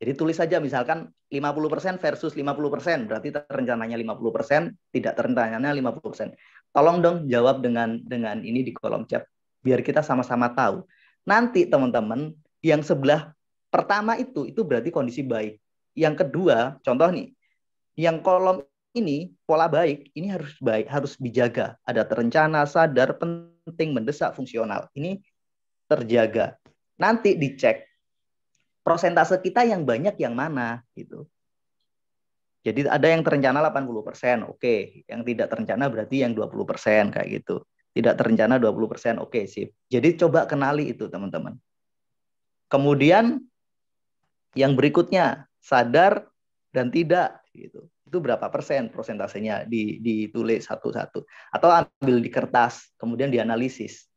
Jadi tulis saja misalkan 50% versus 50%, berarti terencananya 50%, tidak terencananya 50%. Tolong dong jawab dengan dengan ini di kolom chat biar kita sama-sama tahu. Nanti teman-teman yang sebelah pertama itu itu berarti kondisi baik. Yang kedua, contoh nih, yang kolom ini pola baik ini harus baik, harus dijaga. Ada terencana, sadar, penting penting, mendesak, fungsional. Ini terjaga. Nanti dicek prosentase kita yang banyak yang mana gitu. Jadi ada yang terencana 80%, oke. Okay. Yang tidak terencana berarti yang 20% kayak gitu. Tidak terencana 20%, oke okay, sip. Jadi coba kenali itu teman-teman. Kemudian yang berikutnya sadar dan tidak gitu itu berapa persen prosentasenya ditulis satu-satu atau ambil di kertas kemudian dianalisis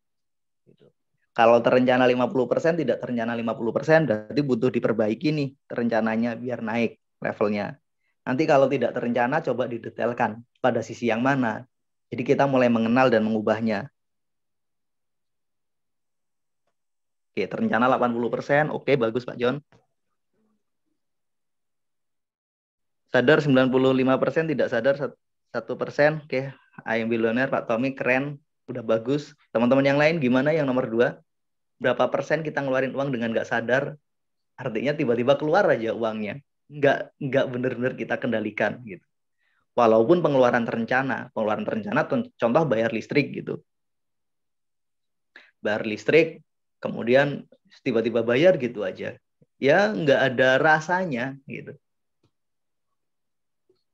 gitu. kalau terencana 50% tidak terencana 50% berarti butuh diperbaiki nih terencananya biar naik levelnya. Nanti kalau tidak terencana coba didetailkan pada sisi yang mana. Jadi kita mulai mengenal dan mengubahnya. Oke, terencana 80%, oke bagus Pak John. sadar 95% tidak sadar 1% persen oke okay. I billionaire Pak Tommy keren udah bagus teman-teman yang lain gimana yang nomor dua berapa persen kita ngeluarin uang dengan nggak sadar artinya tiba-tiba keluar aja uangnya nggak nggak bener-bener kita kendalikan gitu walaupun pengeluaran terencana pengeluaran terencana contoh bayar listrik gitu bayar listrik kemudian tiba-tiba bayar gitu aja ya nggak ada rasanya gitu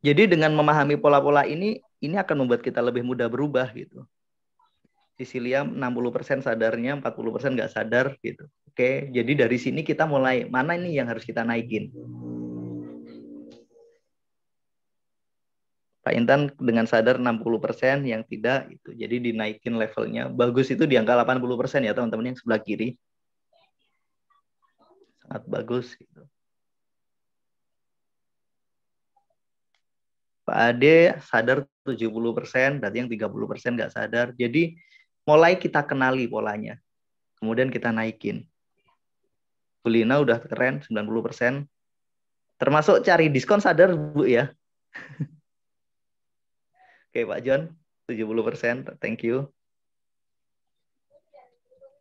Jadi dengan memahami pola-pola ini, ini akan membuat kita lebih mudah berubah gitu. Sisilia 60% sadarnya, 40% nggak sadar gitu. Oke, jadi dari sini kita mulai mana ini yang harus kita naikin. Pak Intan dengan sadar 60% yang tidak itu. Jadi dinaikin levelnya. Bagus itu di angka 80% ya teman-teman yang sebelah kiri. Sangat bagus gitu. Pak Ade sadar 70%, berarti yang 30% nggak sadar. Jadi mulai kita kenali polanya. Kemudian kita naikin. Bulina udah keren 90%. Termasuk cari diskon sadar Bu ya. Oke Pak John, 70%. Thank you.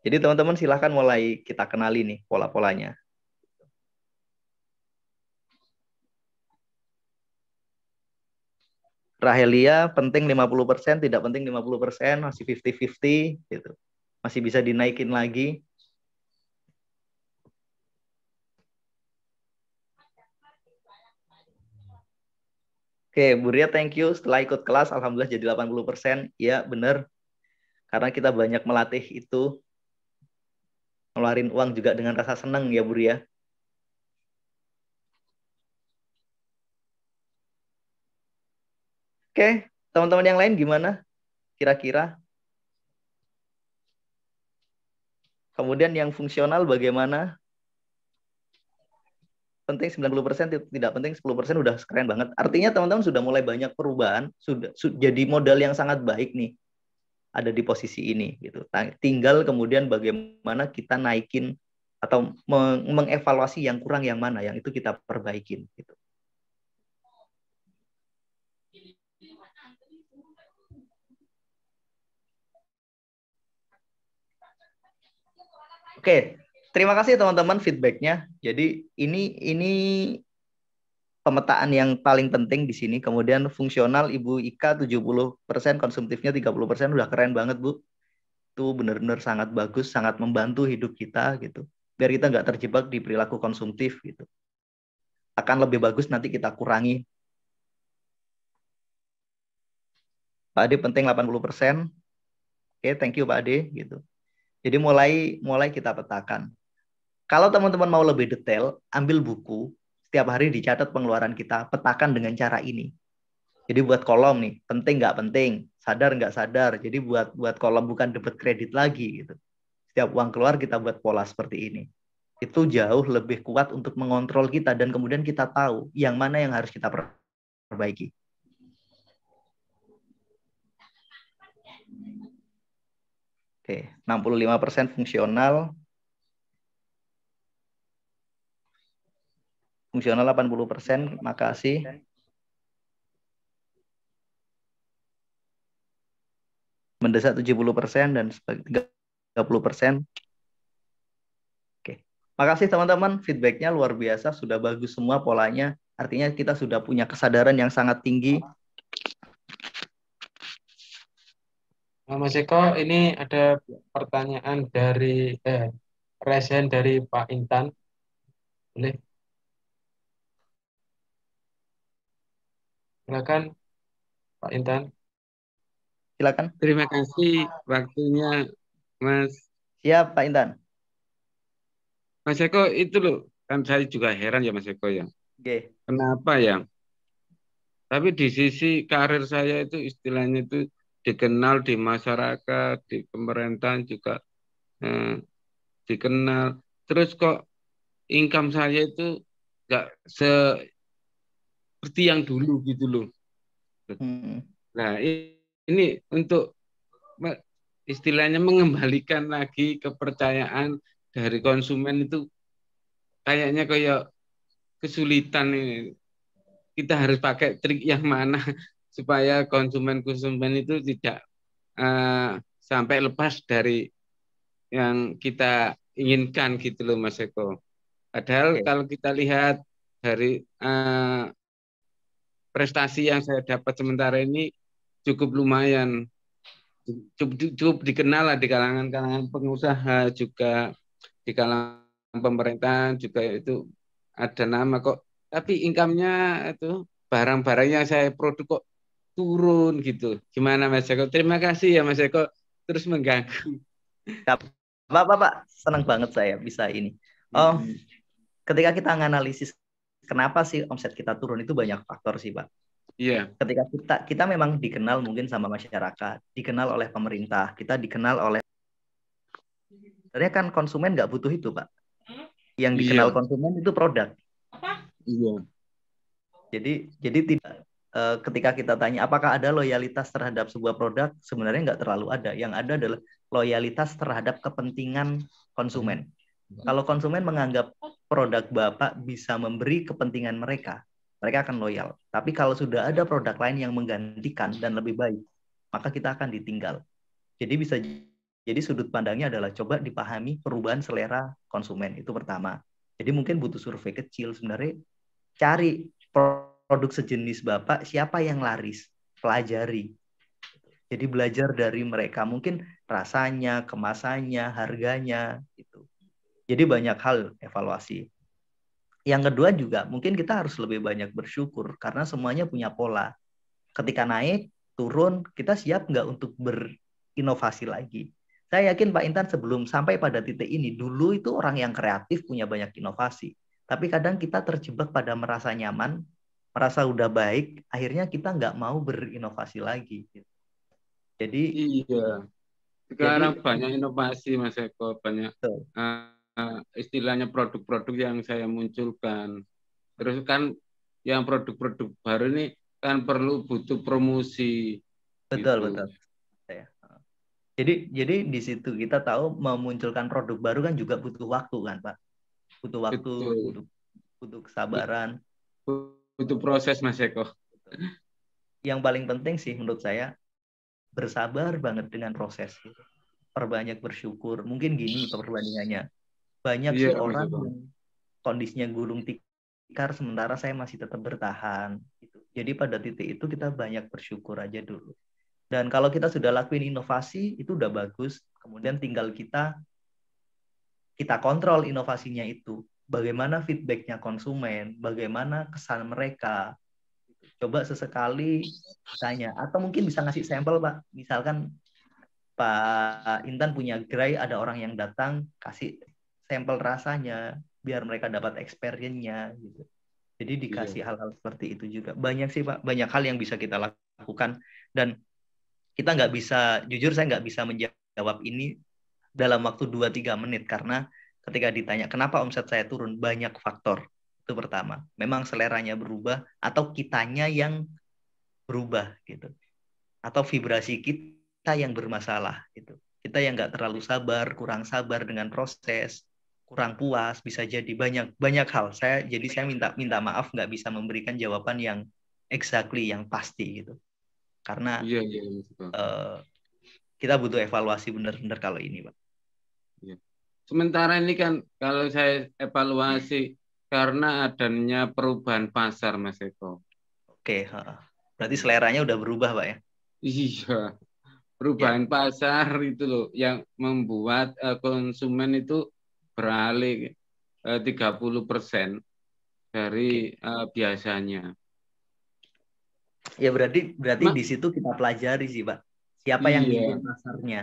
Jadi teman-teman silahkan mulai kita kenali nih pola-polanya. Rahelia penting 50%, tidak penting 50%, masih 50-50 gitu. Masih bisa dinaikin lagi. Oke, Bu Ria thank you. Setelah ikut kelas, Alhamdulillah jadi 80%. Iya, benar. Karena kita banyak melatih itu. Ngeluarin uang juga dengan rasa senang ya, Buria. Oke, teman-teman yang lain gimana? Kira-kira? Kemudian yang fungsional bagaimana? Penting 90%, tidak penting 10% udah keren banget. Artinya teman-teman sudah mulai banyak perubahan, sudah su jadi modal yang sangat baik nih ada di posisi ini gitu. Nah, tinggal kemudian bagaimana kita naikin atau mengevaluasi yang kurang yang mana yang itu kita perbaikin gitu. Oke, terima kasih teman-teman feedbacknya. Jadi ini ini pemetaan yang paling penting di sini. Kemudian fungsional Ibu Ika 70%, konsumtifnya 30%, udah keren banget, Bu. Itu benar-benar sangat bagus, sangat membantu hidup kita gitu. Biar kita nggak terjebak di perilaku konsumtif gitu. Akan lebih bagus nanti kita kurangi. Pak Ade penting 80%. Oke, thank you Pak Ade gitu. Jadi mulai mulai kita petakan. Kalau teman-teman mau lebih detail, ambil buku, setiap hari dicatat pengeluaran kita, petakan dengan cara ini. Jadi buat kolom nih, penting nggak penting, sadar nggak sadar. Jadi buat buat kolom bukan debit kredit lagi gitu. Setiap uang keluar kita buat pola seperti ini. Itu jauh lebih kuat untuk mengontrol kita dan kemudian kita tahu yang mana yang harus kita perbaiki. Oke, 65% fungsional. Fungsional 80%, makasih. Mendesak 70% dan 30%. Oke. Makasih teman-teman, feedbacknya luar biasa, sudah bagus semua polanya. Artinya kita sudah punya kesadaran yang sangat tinggi Mas Eko, ini ada pertanyaan dari eh, resen dari Pak Intan. Boleh? Silakan, Pak Intan. Silakan. Terima kasih waktunya, Mas. Siap, Pak Intan. Mas Eko, itu loh, kan saya juga heran ya Mas Eko ya. Oke. Kenapa ya? Tapi di sisi karir saya itu istilahnya itu dikenal di masyarakat, di pemerintahan juga eh, dikenal. Terus kok income saya itu nggak seperti yang dulu gitu loh. Hmm. Nah ini untuk istilahnya mengembalikan lagi kepercayaan dari konsumen itu kayaknya kayak kesulitan ini. Kita harus pakai trik yang mana supaya konsumen-konsumen itu tidak uh, sampai lepas dari yang kita inginkan gitu loh Mas Eko. Padahal okay. kalau kita lihat dari uh, prestasi yang saya dapat sementara ini cukup lumayan cukup, cukup dikenal lah di kalangan-kalangan pengusaha juga di kalangan pemerintah juga itu ada nama kok tapi income-nya itu barang-barang yang saya produk kok turun gitu. Gimana Mas Eko? Terima kasih ya Mas Eko terus mengganggu. Bapak, Bapak, senang banget saya bisa ini. Oh, mm -hmm. ketika kita menganalisis kenapa sih omset kita turun itu banyak faktor sih, Pak. Iya. Yeah. Ketika kita kita memang dikenal mungkin sama masyarakat, dikenal oleh pemerintah, kita dikenal oleh Ternyata kan konsumen nggak butuh itu, Pak. Yang dikenal yeah. konsumen itu produk. Iya. Yeah. Jadi jadi tidak Eh, ketika kita tanya apakah ada loyalitas terhadap sebuah produk sebenarnya nggak terlalu ada yang ada adalah loyalitas terhadap kepentingan konsumen hmm. kalau konsumen menganggap produk bapak bisa memberi kepentingan mereka mereka akan loyal tapi kalau sudah ada produk lain yang menggantikan dan lebih baik maka kita akan ditinggal jadi bisa jadi sudut pandangnya adalah coba dipahami perubahan selera konsumen itu pertama jadi mungkin butuh survei kecil sebenarnya cari produk sejenis Bapak siapa yang laris, pelajari. Jadi belajar dari mereka, mungkin rasanya, kemasannya, harganya gitu. Jadi banyak hal evaluasi. Yang kedua juga mungkin kita harus lebih banyak bersyukur karena semuanya punya pola. Ketika naik, turun, kita siap nggak untuk berinovasi lagi. Saya yakin Pak Intan sebelum sampai pada titik ini, dulu itu orang yang kreatif punya banyak inovasi. Tapi kadang kita terjebak pada merasa nyaman, merasa udah baik, akhirnya kita nggak mau berinovasi lagi. Gitu. Jadi iya. Sekarang jadi, banyak inovasi Mas Eko, banyak so. uh, eh, eh, istilahnya produk-produk yang saya munculkan. Terus kan yang produk-produk baru ini kan perlu butuh promosi. Betul, gitu. betul. Iya. Jadi jadi di situ kita tahu memunculkan produk baru kan juga butuh waktu kan, Pak. Butuh waktu, butuh, butuh kesabaran butuh proses Mas Eko. Yang paling penting sih menurut saya bersabar banget dengan proses. Perbanyak bersyukur. Mungkin gini perbandingannya. Banyak yeah, sih orang yang kondisinya gulung tikar sementara saya masih tetap bertahan. Gitu. Jadi pada titik itu kita banyak bersyukur aja dulu. Dan kalau kita sudah lakuin inovasi itu udah bagus. Kemudian tinggal kita kita kontrol inovasinya itu bagaimana feedbacknya konsumen, bagaimana kesan mereka. Coba sesekali tanya, atau mungkin bisa ngasih sampel, Pak. Misalkan Pak Intan punya gerai, ada orang yang datang, kasih sampel rasanya, biar mereka dapat experience-nya. Gitu. Jadi iya. dikasih hal-hal iya. seperti itu juga. Banyak sih, Pak. Banyak hal yang bisa kita lakukan. Dan kita nggak bisa, jujur saya nggak bisa menjawab ini dalam waktu 2-3 menit, karena ketika ditanya kenapa omset saya turun banyak faktor itu pertama memang seleranya berubah atau kitanya yang berubah gitu atau vibrasi kita yang bermasalah gitu kita yang nggak terlalu sabar kurang sabar dengan proses kurang puas bisa jadi banyak banyak hal saya jadi saya minta minta maaf nggak bisa memberikan jawaban yang exactly yang pasti gitu karena yeah, yeah, yeah. Uh, kita butuh evaluasi benar-benar kalau ini pak Sementara ini kan kalau saya evaluasi karena adanya perubahan pasar Mas Eko. Oke, berarti seleranya udah berubah Pak ya? Iya. Perubahan ya. pasar itu loh yang membuat eh, konsumen itu beralih 30 eh, persen dari Oke. Eh, biasanya. Ya berarti berarti Ma di situ kita pelajari sih, Pak. Siapa iya. yang di pasarnya?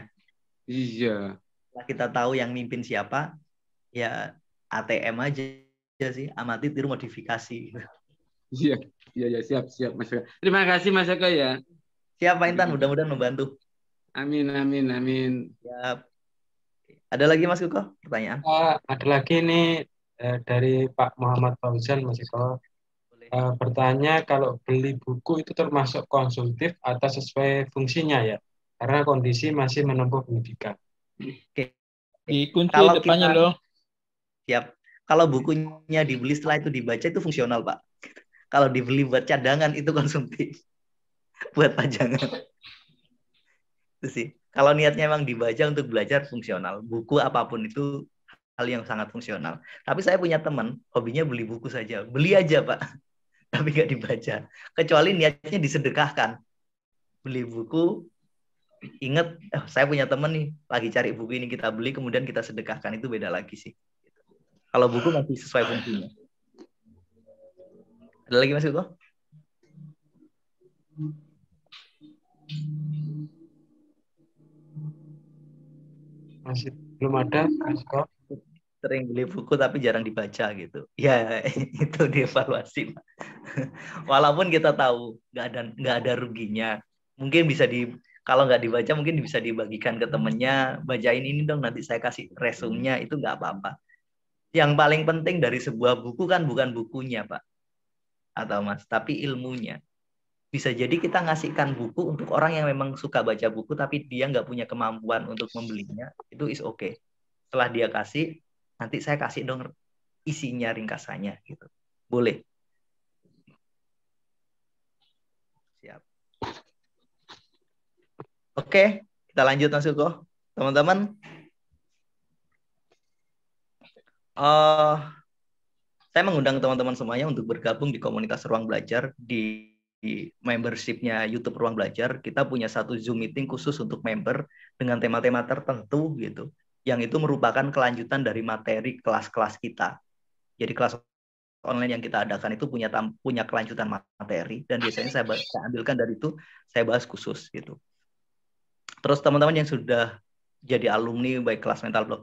Iya kita tahu yang mimpin siapa, ya ATM aja, aja sih, amati tiru modifikasi. Iya, iya, ya, siap, siap, Mas Eko. Terima kasih, Mas Eko ya. Siap, Pak Intan, mudah-mudahan membantu. Amin, amin, amin. Siap. Ada lagi, Mas Eko, pertanyaan? Uh, ada lagi nih uh, dari Pak Muhammad Fauzan, Mas Eko. Uh, bertanya kalau beli buku itu termasuk konsultif atau sesuai fungsinya ya? Karena kondisi masih menempuh pendidikan. Oke. Dikunci kalau depannya kita, loh. Siap. Kalau bukunya dibeli setelah itu dibaca itu fungsional, Pak. Kalau dibeli buat cadangan itu konsumtif. buat pajangan. itu sih. Kalau niatnya emang dibaca untuk belajar fungsional, buku apapun itu hal yang sangat fungsional. Tapi saya punya teman, hobinya beli buku saja. Beli aja, Pak. Tapi nggak dibaca. Kecuali niatnya disedekahkan. Beli buku, inget oh, eh, saya punya temen nih lagi cari buku ini kita beli kemudian kita sedekahkan itu beda lagi sih kalau buku masih sesuai fungsinya ada lagi mas tuh? masih belum ada sering beli buku tapi jarang dibaca gitu. Ya itu dievaluasi. Walaupun kita tahu nggak ada nggak ada ruginya, mungkin bisa di kalau nggak dibaca mungkin bisa dibagikan ke temennya bacain ini dong nanti saya kasih resumnya itu nggak apa-apa yang paling penting dari sebuah buku kan bukan bukunya pak atau mas tapi ilmunya bisa jadi kita ngasihkan buku untuk orang yang memang suka baca buku tapi dia nggak punya kemampuan untuk membelinya itu is oke okay. setelah dia kasih nanti saya kasih dong isinya ringkasannya gitu boleh Oke, kita lanjut Mas Suko. Teman-teman, uh, saya mengundang teman-teman semuanya untuk bergabung di komunitas Ruang Belajar di, membershipnya YouTube Ruang Belajar. Kita punya satu Zoom meeting khusus untuk member dengan tema-tema tertentu gitu, yang itu merupakan kelanjutan dari materi kelas-kelas kita. Jadi kelas online yang kita adakan itu punya punya kelanjutan materi dan biasanya saya, saya ambilkan dari itu saya bahas khusus gitu. Terus teman-teman yang sudah jadi alumni baik kelas mental block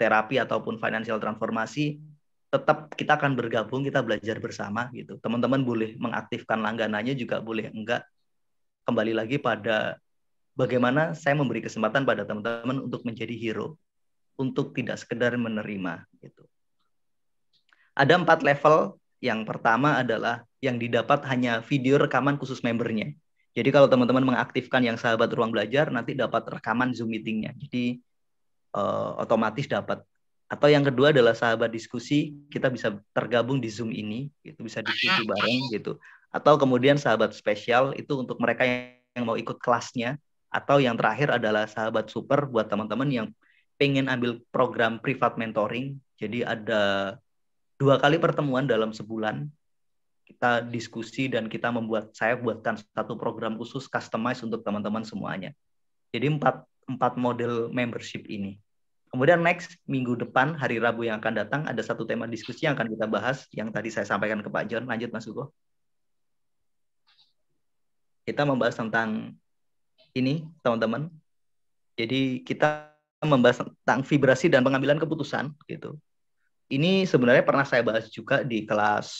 terapi ataupun financial transformasi, tetap kita akan bergabung, kita belajar bersama gitu. Teman-teman boleh mengaktifkan langganannya juga boleh enggak. Kembali lagi pada bagaimana saya memberi kesempatan pada teman-teman untuk menjadi hero, untuk tidak sekedar menerima gitu. Ada empat level. Yang pertama adalah yang didapat hanya video rekaman khusus membernya. Jadi kalau teman-teman mengaktifkan yang sahabat ruang belajar, nanti dapat rekaman Zoom meetingnya. Jadi uh, otomatis dapat. Atau yang kedua adalah sahabat diskusi, kita bisa tergabung di Zoom ini, itu bisa diskusi bareng gitu. Atau kemudian sahabat spesial itu untuk mereka yang mau ikut kelasnya. Atau yang terakhir adalah sahabat super buat teman-teman yang pengen ambil program privat mentoring. Jadi ada dua kali pertemuan dalam sebulan kita diskusi dan kita membuat saya buatkan satu program khusus customize untuk teman-teman semuanya. Jadi empat empat model membership ini. Kemudian next minggu depan hari Rabu yang akan datang ada satu tema diskusi yang akan kita bahas yang tadi saya sampaikan ke Pak John. Lanjut Mas Hugo. Kita membahas tentang ini teman-teman. Jadi kita membahas tentang vibrasi dan pengambilan keputusan gitu. Ini sebenarnya pernah saya bahas juga di kelas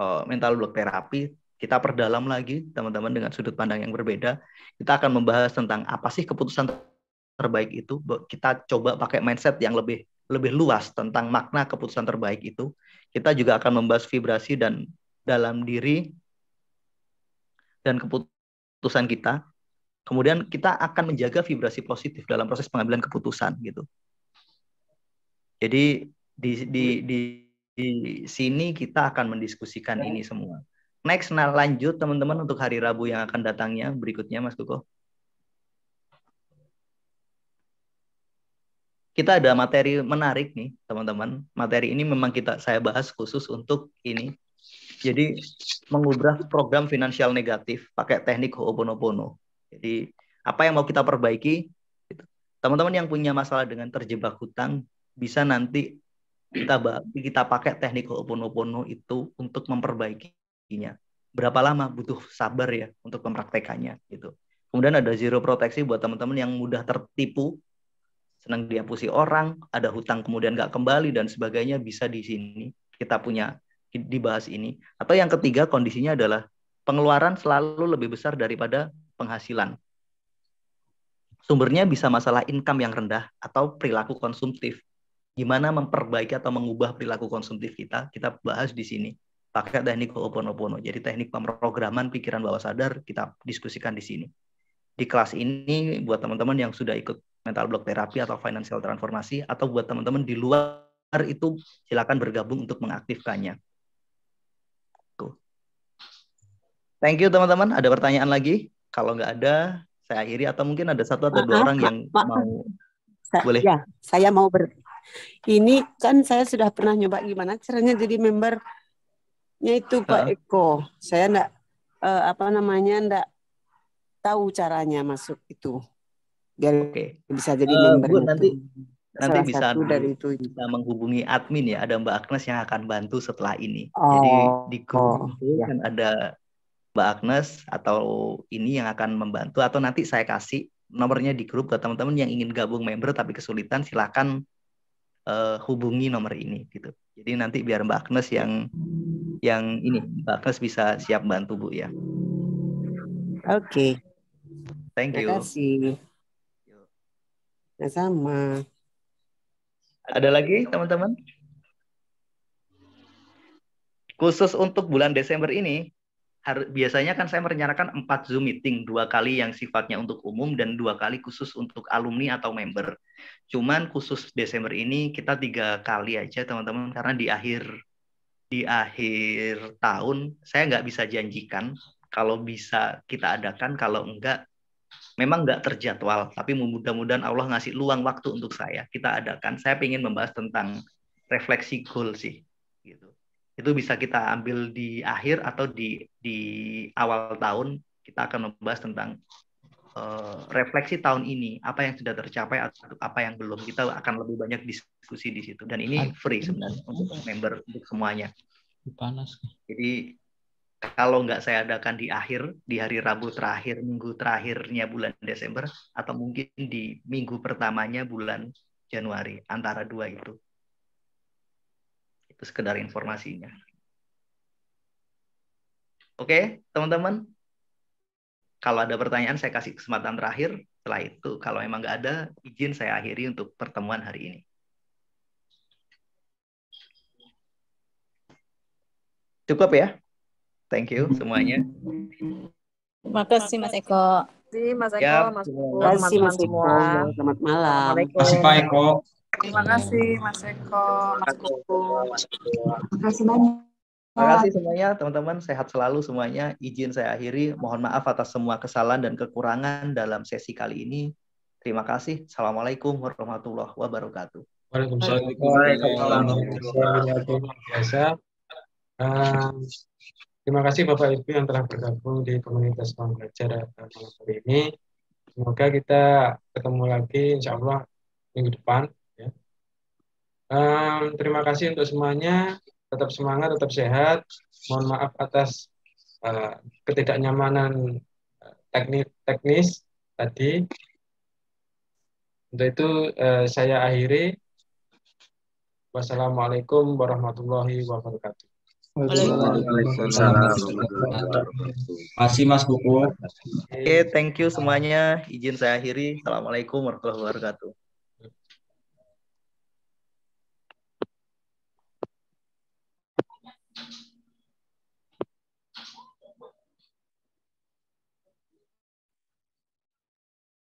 uh, mental block terapi kita perdalam lagi teman-teman dengan sudut pandang yang berbeda. Kita akan membahas tentang apa sih keputusan terbaik itu. Kita coba pakai mindset yang lebih lebih luas tentang makna keputusan terbaik itu. Kita juga akan membahas vibrasi dan dalam diri dan keputusan kita. Kemudian kita akan menjaga vibrasi positif dalam proses pengambilan keputusan gitu. Jadi di di di di sini kita akan mendiskusikan ini semua. Next, nah lanjut teman-teman untuk hari Rabu yang akan datangnya berikutnya, Mas Kuko. Kita ada materi menarik nih, teman-teman. Materi ini memang kita saya bahas khusus untuk ini. Jadi mengubah program finansial negatif pakai teknik Ho'oponopono. Jadi apa yang mau kita perbaiki? Teman-teman yang punya masalah dengan terjebak hutang bisa nanti kita kita pakai teknik Ho'oponopono itu untuk memperbaikinya. Berapa lama butuh sabar ya untuk mempraktekannya gitu. Kemudian ada zero proteksi buat teman-teman yang mudah tertipu, senang diapusi orang, ada hutang kemudian nggak kembali dan sebagainya bisa di sini kita punya dibahas ini. Atau yang ketiga kondisinya adalah pengeluaran selalu lebih besar daripada penghasilan. Sumbernya bisa masalah income yang rendah atau perilaku konsumtif gimana memperbaiki atau mengubah perilaku konsumtif kita, kita bahas di sini pakai teknik Ho'oponopono. Jadi teknik pemrograman pikiran bawah sadar kita diskusikan di sini. Di kelas ini buat teman-teman yang sudah ikut mental block terapi atau financial transformasi atau buat teman-teman di luar itu silakan bergabung untuk mengaktifkannya. Thank you teman-teman. Ada pertanyaan lagi? Kalau nggak ada, saya akhiri atau mungkin ada satu atau dua orang yang mau boleh. Ya, saya mau ber, ini kan saya sudah pernah nyoba gimana caranya jadi membernya itu Pak Eko. Saya enggak uh, eh, apa namanya enggak tahu caranya masuk itu. Biar okay. bisa jadi uh, member. Bu, nanti nanti Salah bisa satu dari itu bisa menghubungi admin ya ada Mbak Agnes yang akan bantu setelah ini oh, jadi di grup oh, ya. kan ada Mbak Agnes atau ini yang akan membantu atau nanti saya kasih nomornya di grup ke teman-teman yang ingin gabung member tapi kesulitan silahkan uh, hubungi nomor ini gitu. Jadi nanti biar Mbak Agnes yang yang ini Mbak Agnes bisa siap bantu Bu ya. Oke. Okay. Thank you. Terima kasih. Nah, sama. Ada lagi teman-teman? Khusus untuk bulan Desember ini, harus biasanya kan saya merencanakan empat Zoom meeting, dua kali yang sifatnya untuk umum dan dua kali khusus untuk alumni atau member. Cuman khusus Desember ini kita tiga kali aja teman-teman karena di akhir di akhir tahun saya nggak bisa janjikan kalau bisa kita adakan kalau enggak memang nggak terjadwal tapi mudah-mudahan Allah ngasih luang waktu untuk saya kita adakan saya ingin membahas tentang refleksi goal sih itu bisa kita ambil di akhir atau di di awal tahun kita akan membahas tentang uh, refleksi tahun ini apa yang sudah tercapai atau apa yang belum kita akan lebih banyak diskusi di situ dan ini free sebenarnya untuk member untuk semuanya panas jadi kalau nggak saya adakan di akhir di hari Rabu terakhir minggu terakhirnya bulan Desember atau mungkin di minggu pertamanya bulan Januari antara dua itu sekedar informasinya. Oke, teman-teman. Kalau ada pertanyaan, saya kasih kesempatan terakhir. Setelah itu, kalau memang nggak ada, izin saya akhiri untuk pertemuan hari ini. Cukup ya? Thank you semuanya. Terima kasih Mas Eko. Terima kasih Mas Eko, Mas Mas Eko. Terima kasih Mas Eko. Selamat malam. Terima kasih Pak Eko. Terima kasih Mas Eko, Mas Terima kasih banyak. Terima kasih semuanya, teman-teman. Sehat selalu semuanya. Izin saya akhiri. Mohon maaf atas semua kesalahan dan kekurangan dalam sesi kali ini. Terima kasih. Assalamualaikum warahmatullahi wabarakatuh. Waalaikumsalam ehm, Terima kasih Bapak Ibu yang telah bergabung di komunitas pembelajar malam hari ini. Semoga kita ketemu lagi insya Allah minggu depan Um, terima kasih untuk semuanya. Tetap semangat, tetap sehat. Mohon maaf atas uh, ketidaknyamanan eh, teknis, teknis tadi. Untuk itu uh, saya akhiri. Wassalamualaikum warahmatullahi wabarakatuh. Masih Mas Buku. Oke, okay, thank you semuanya. Izin saya akhiri. Assalamualaikum warahmatullahi wabarakatuh.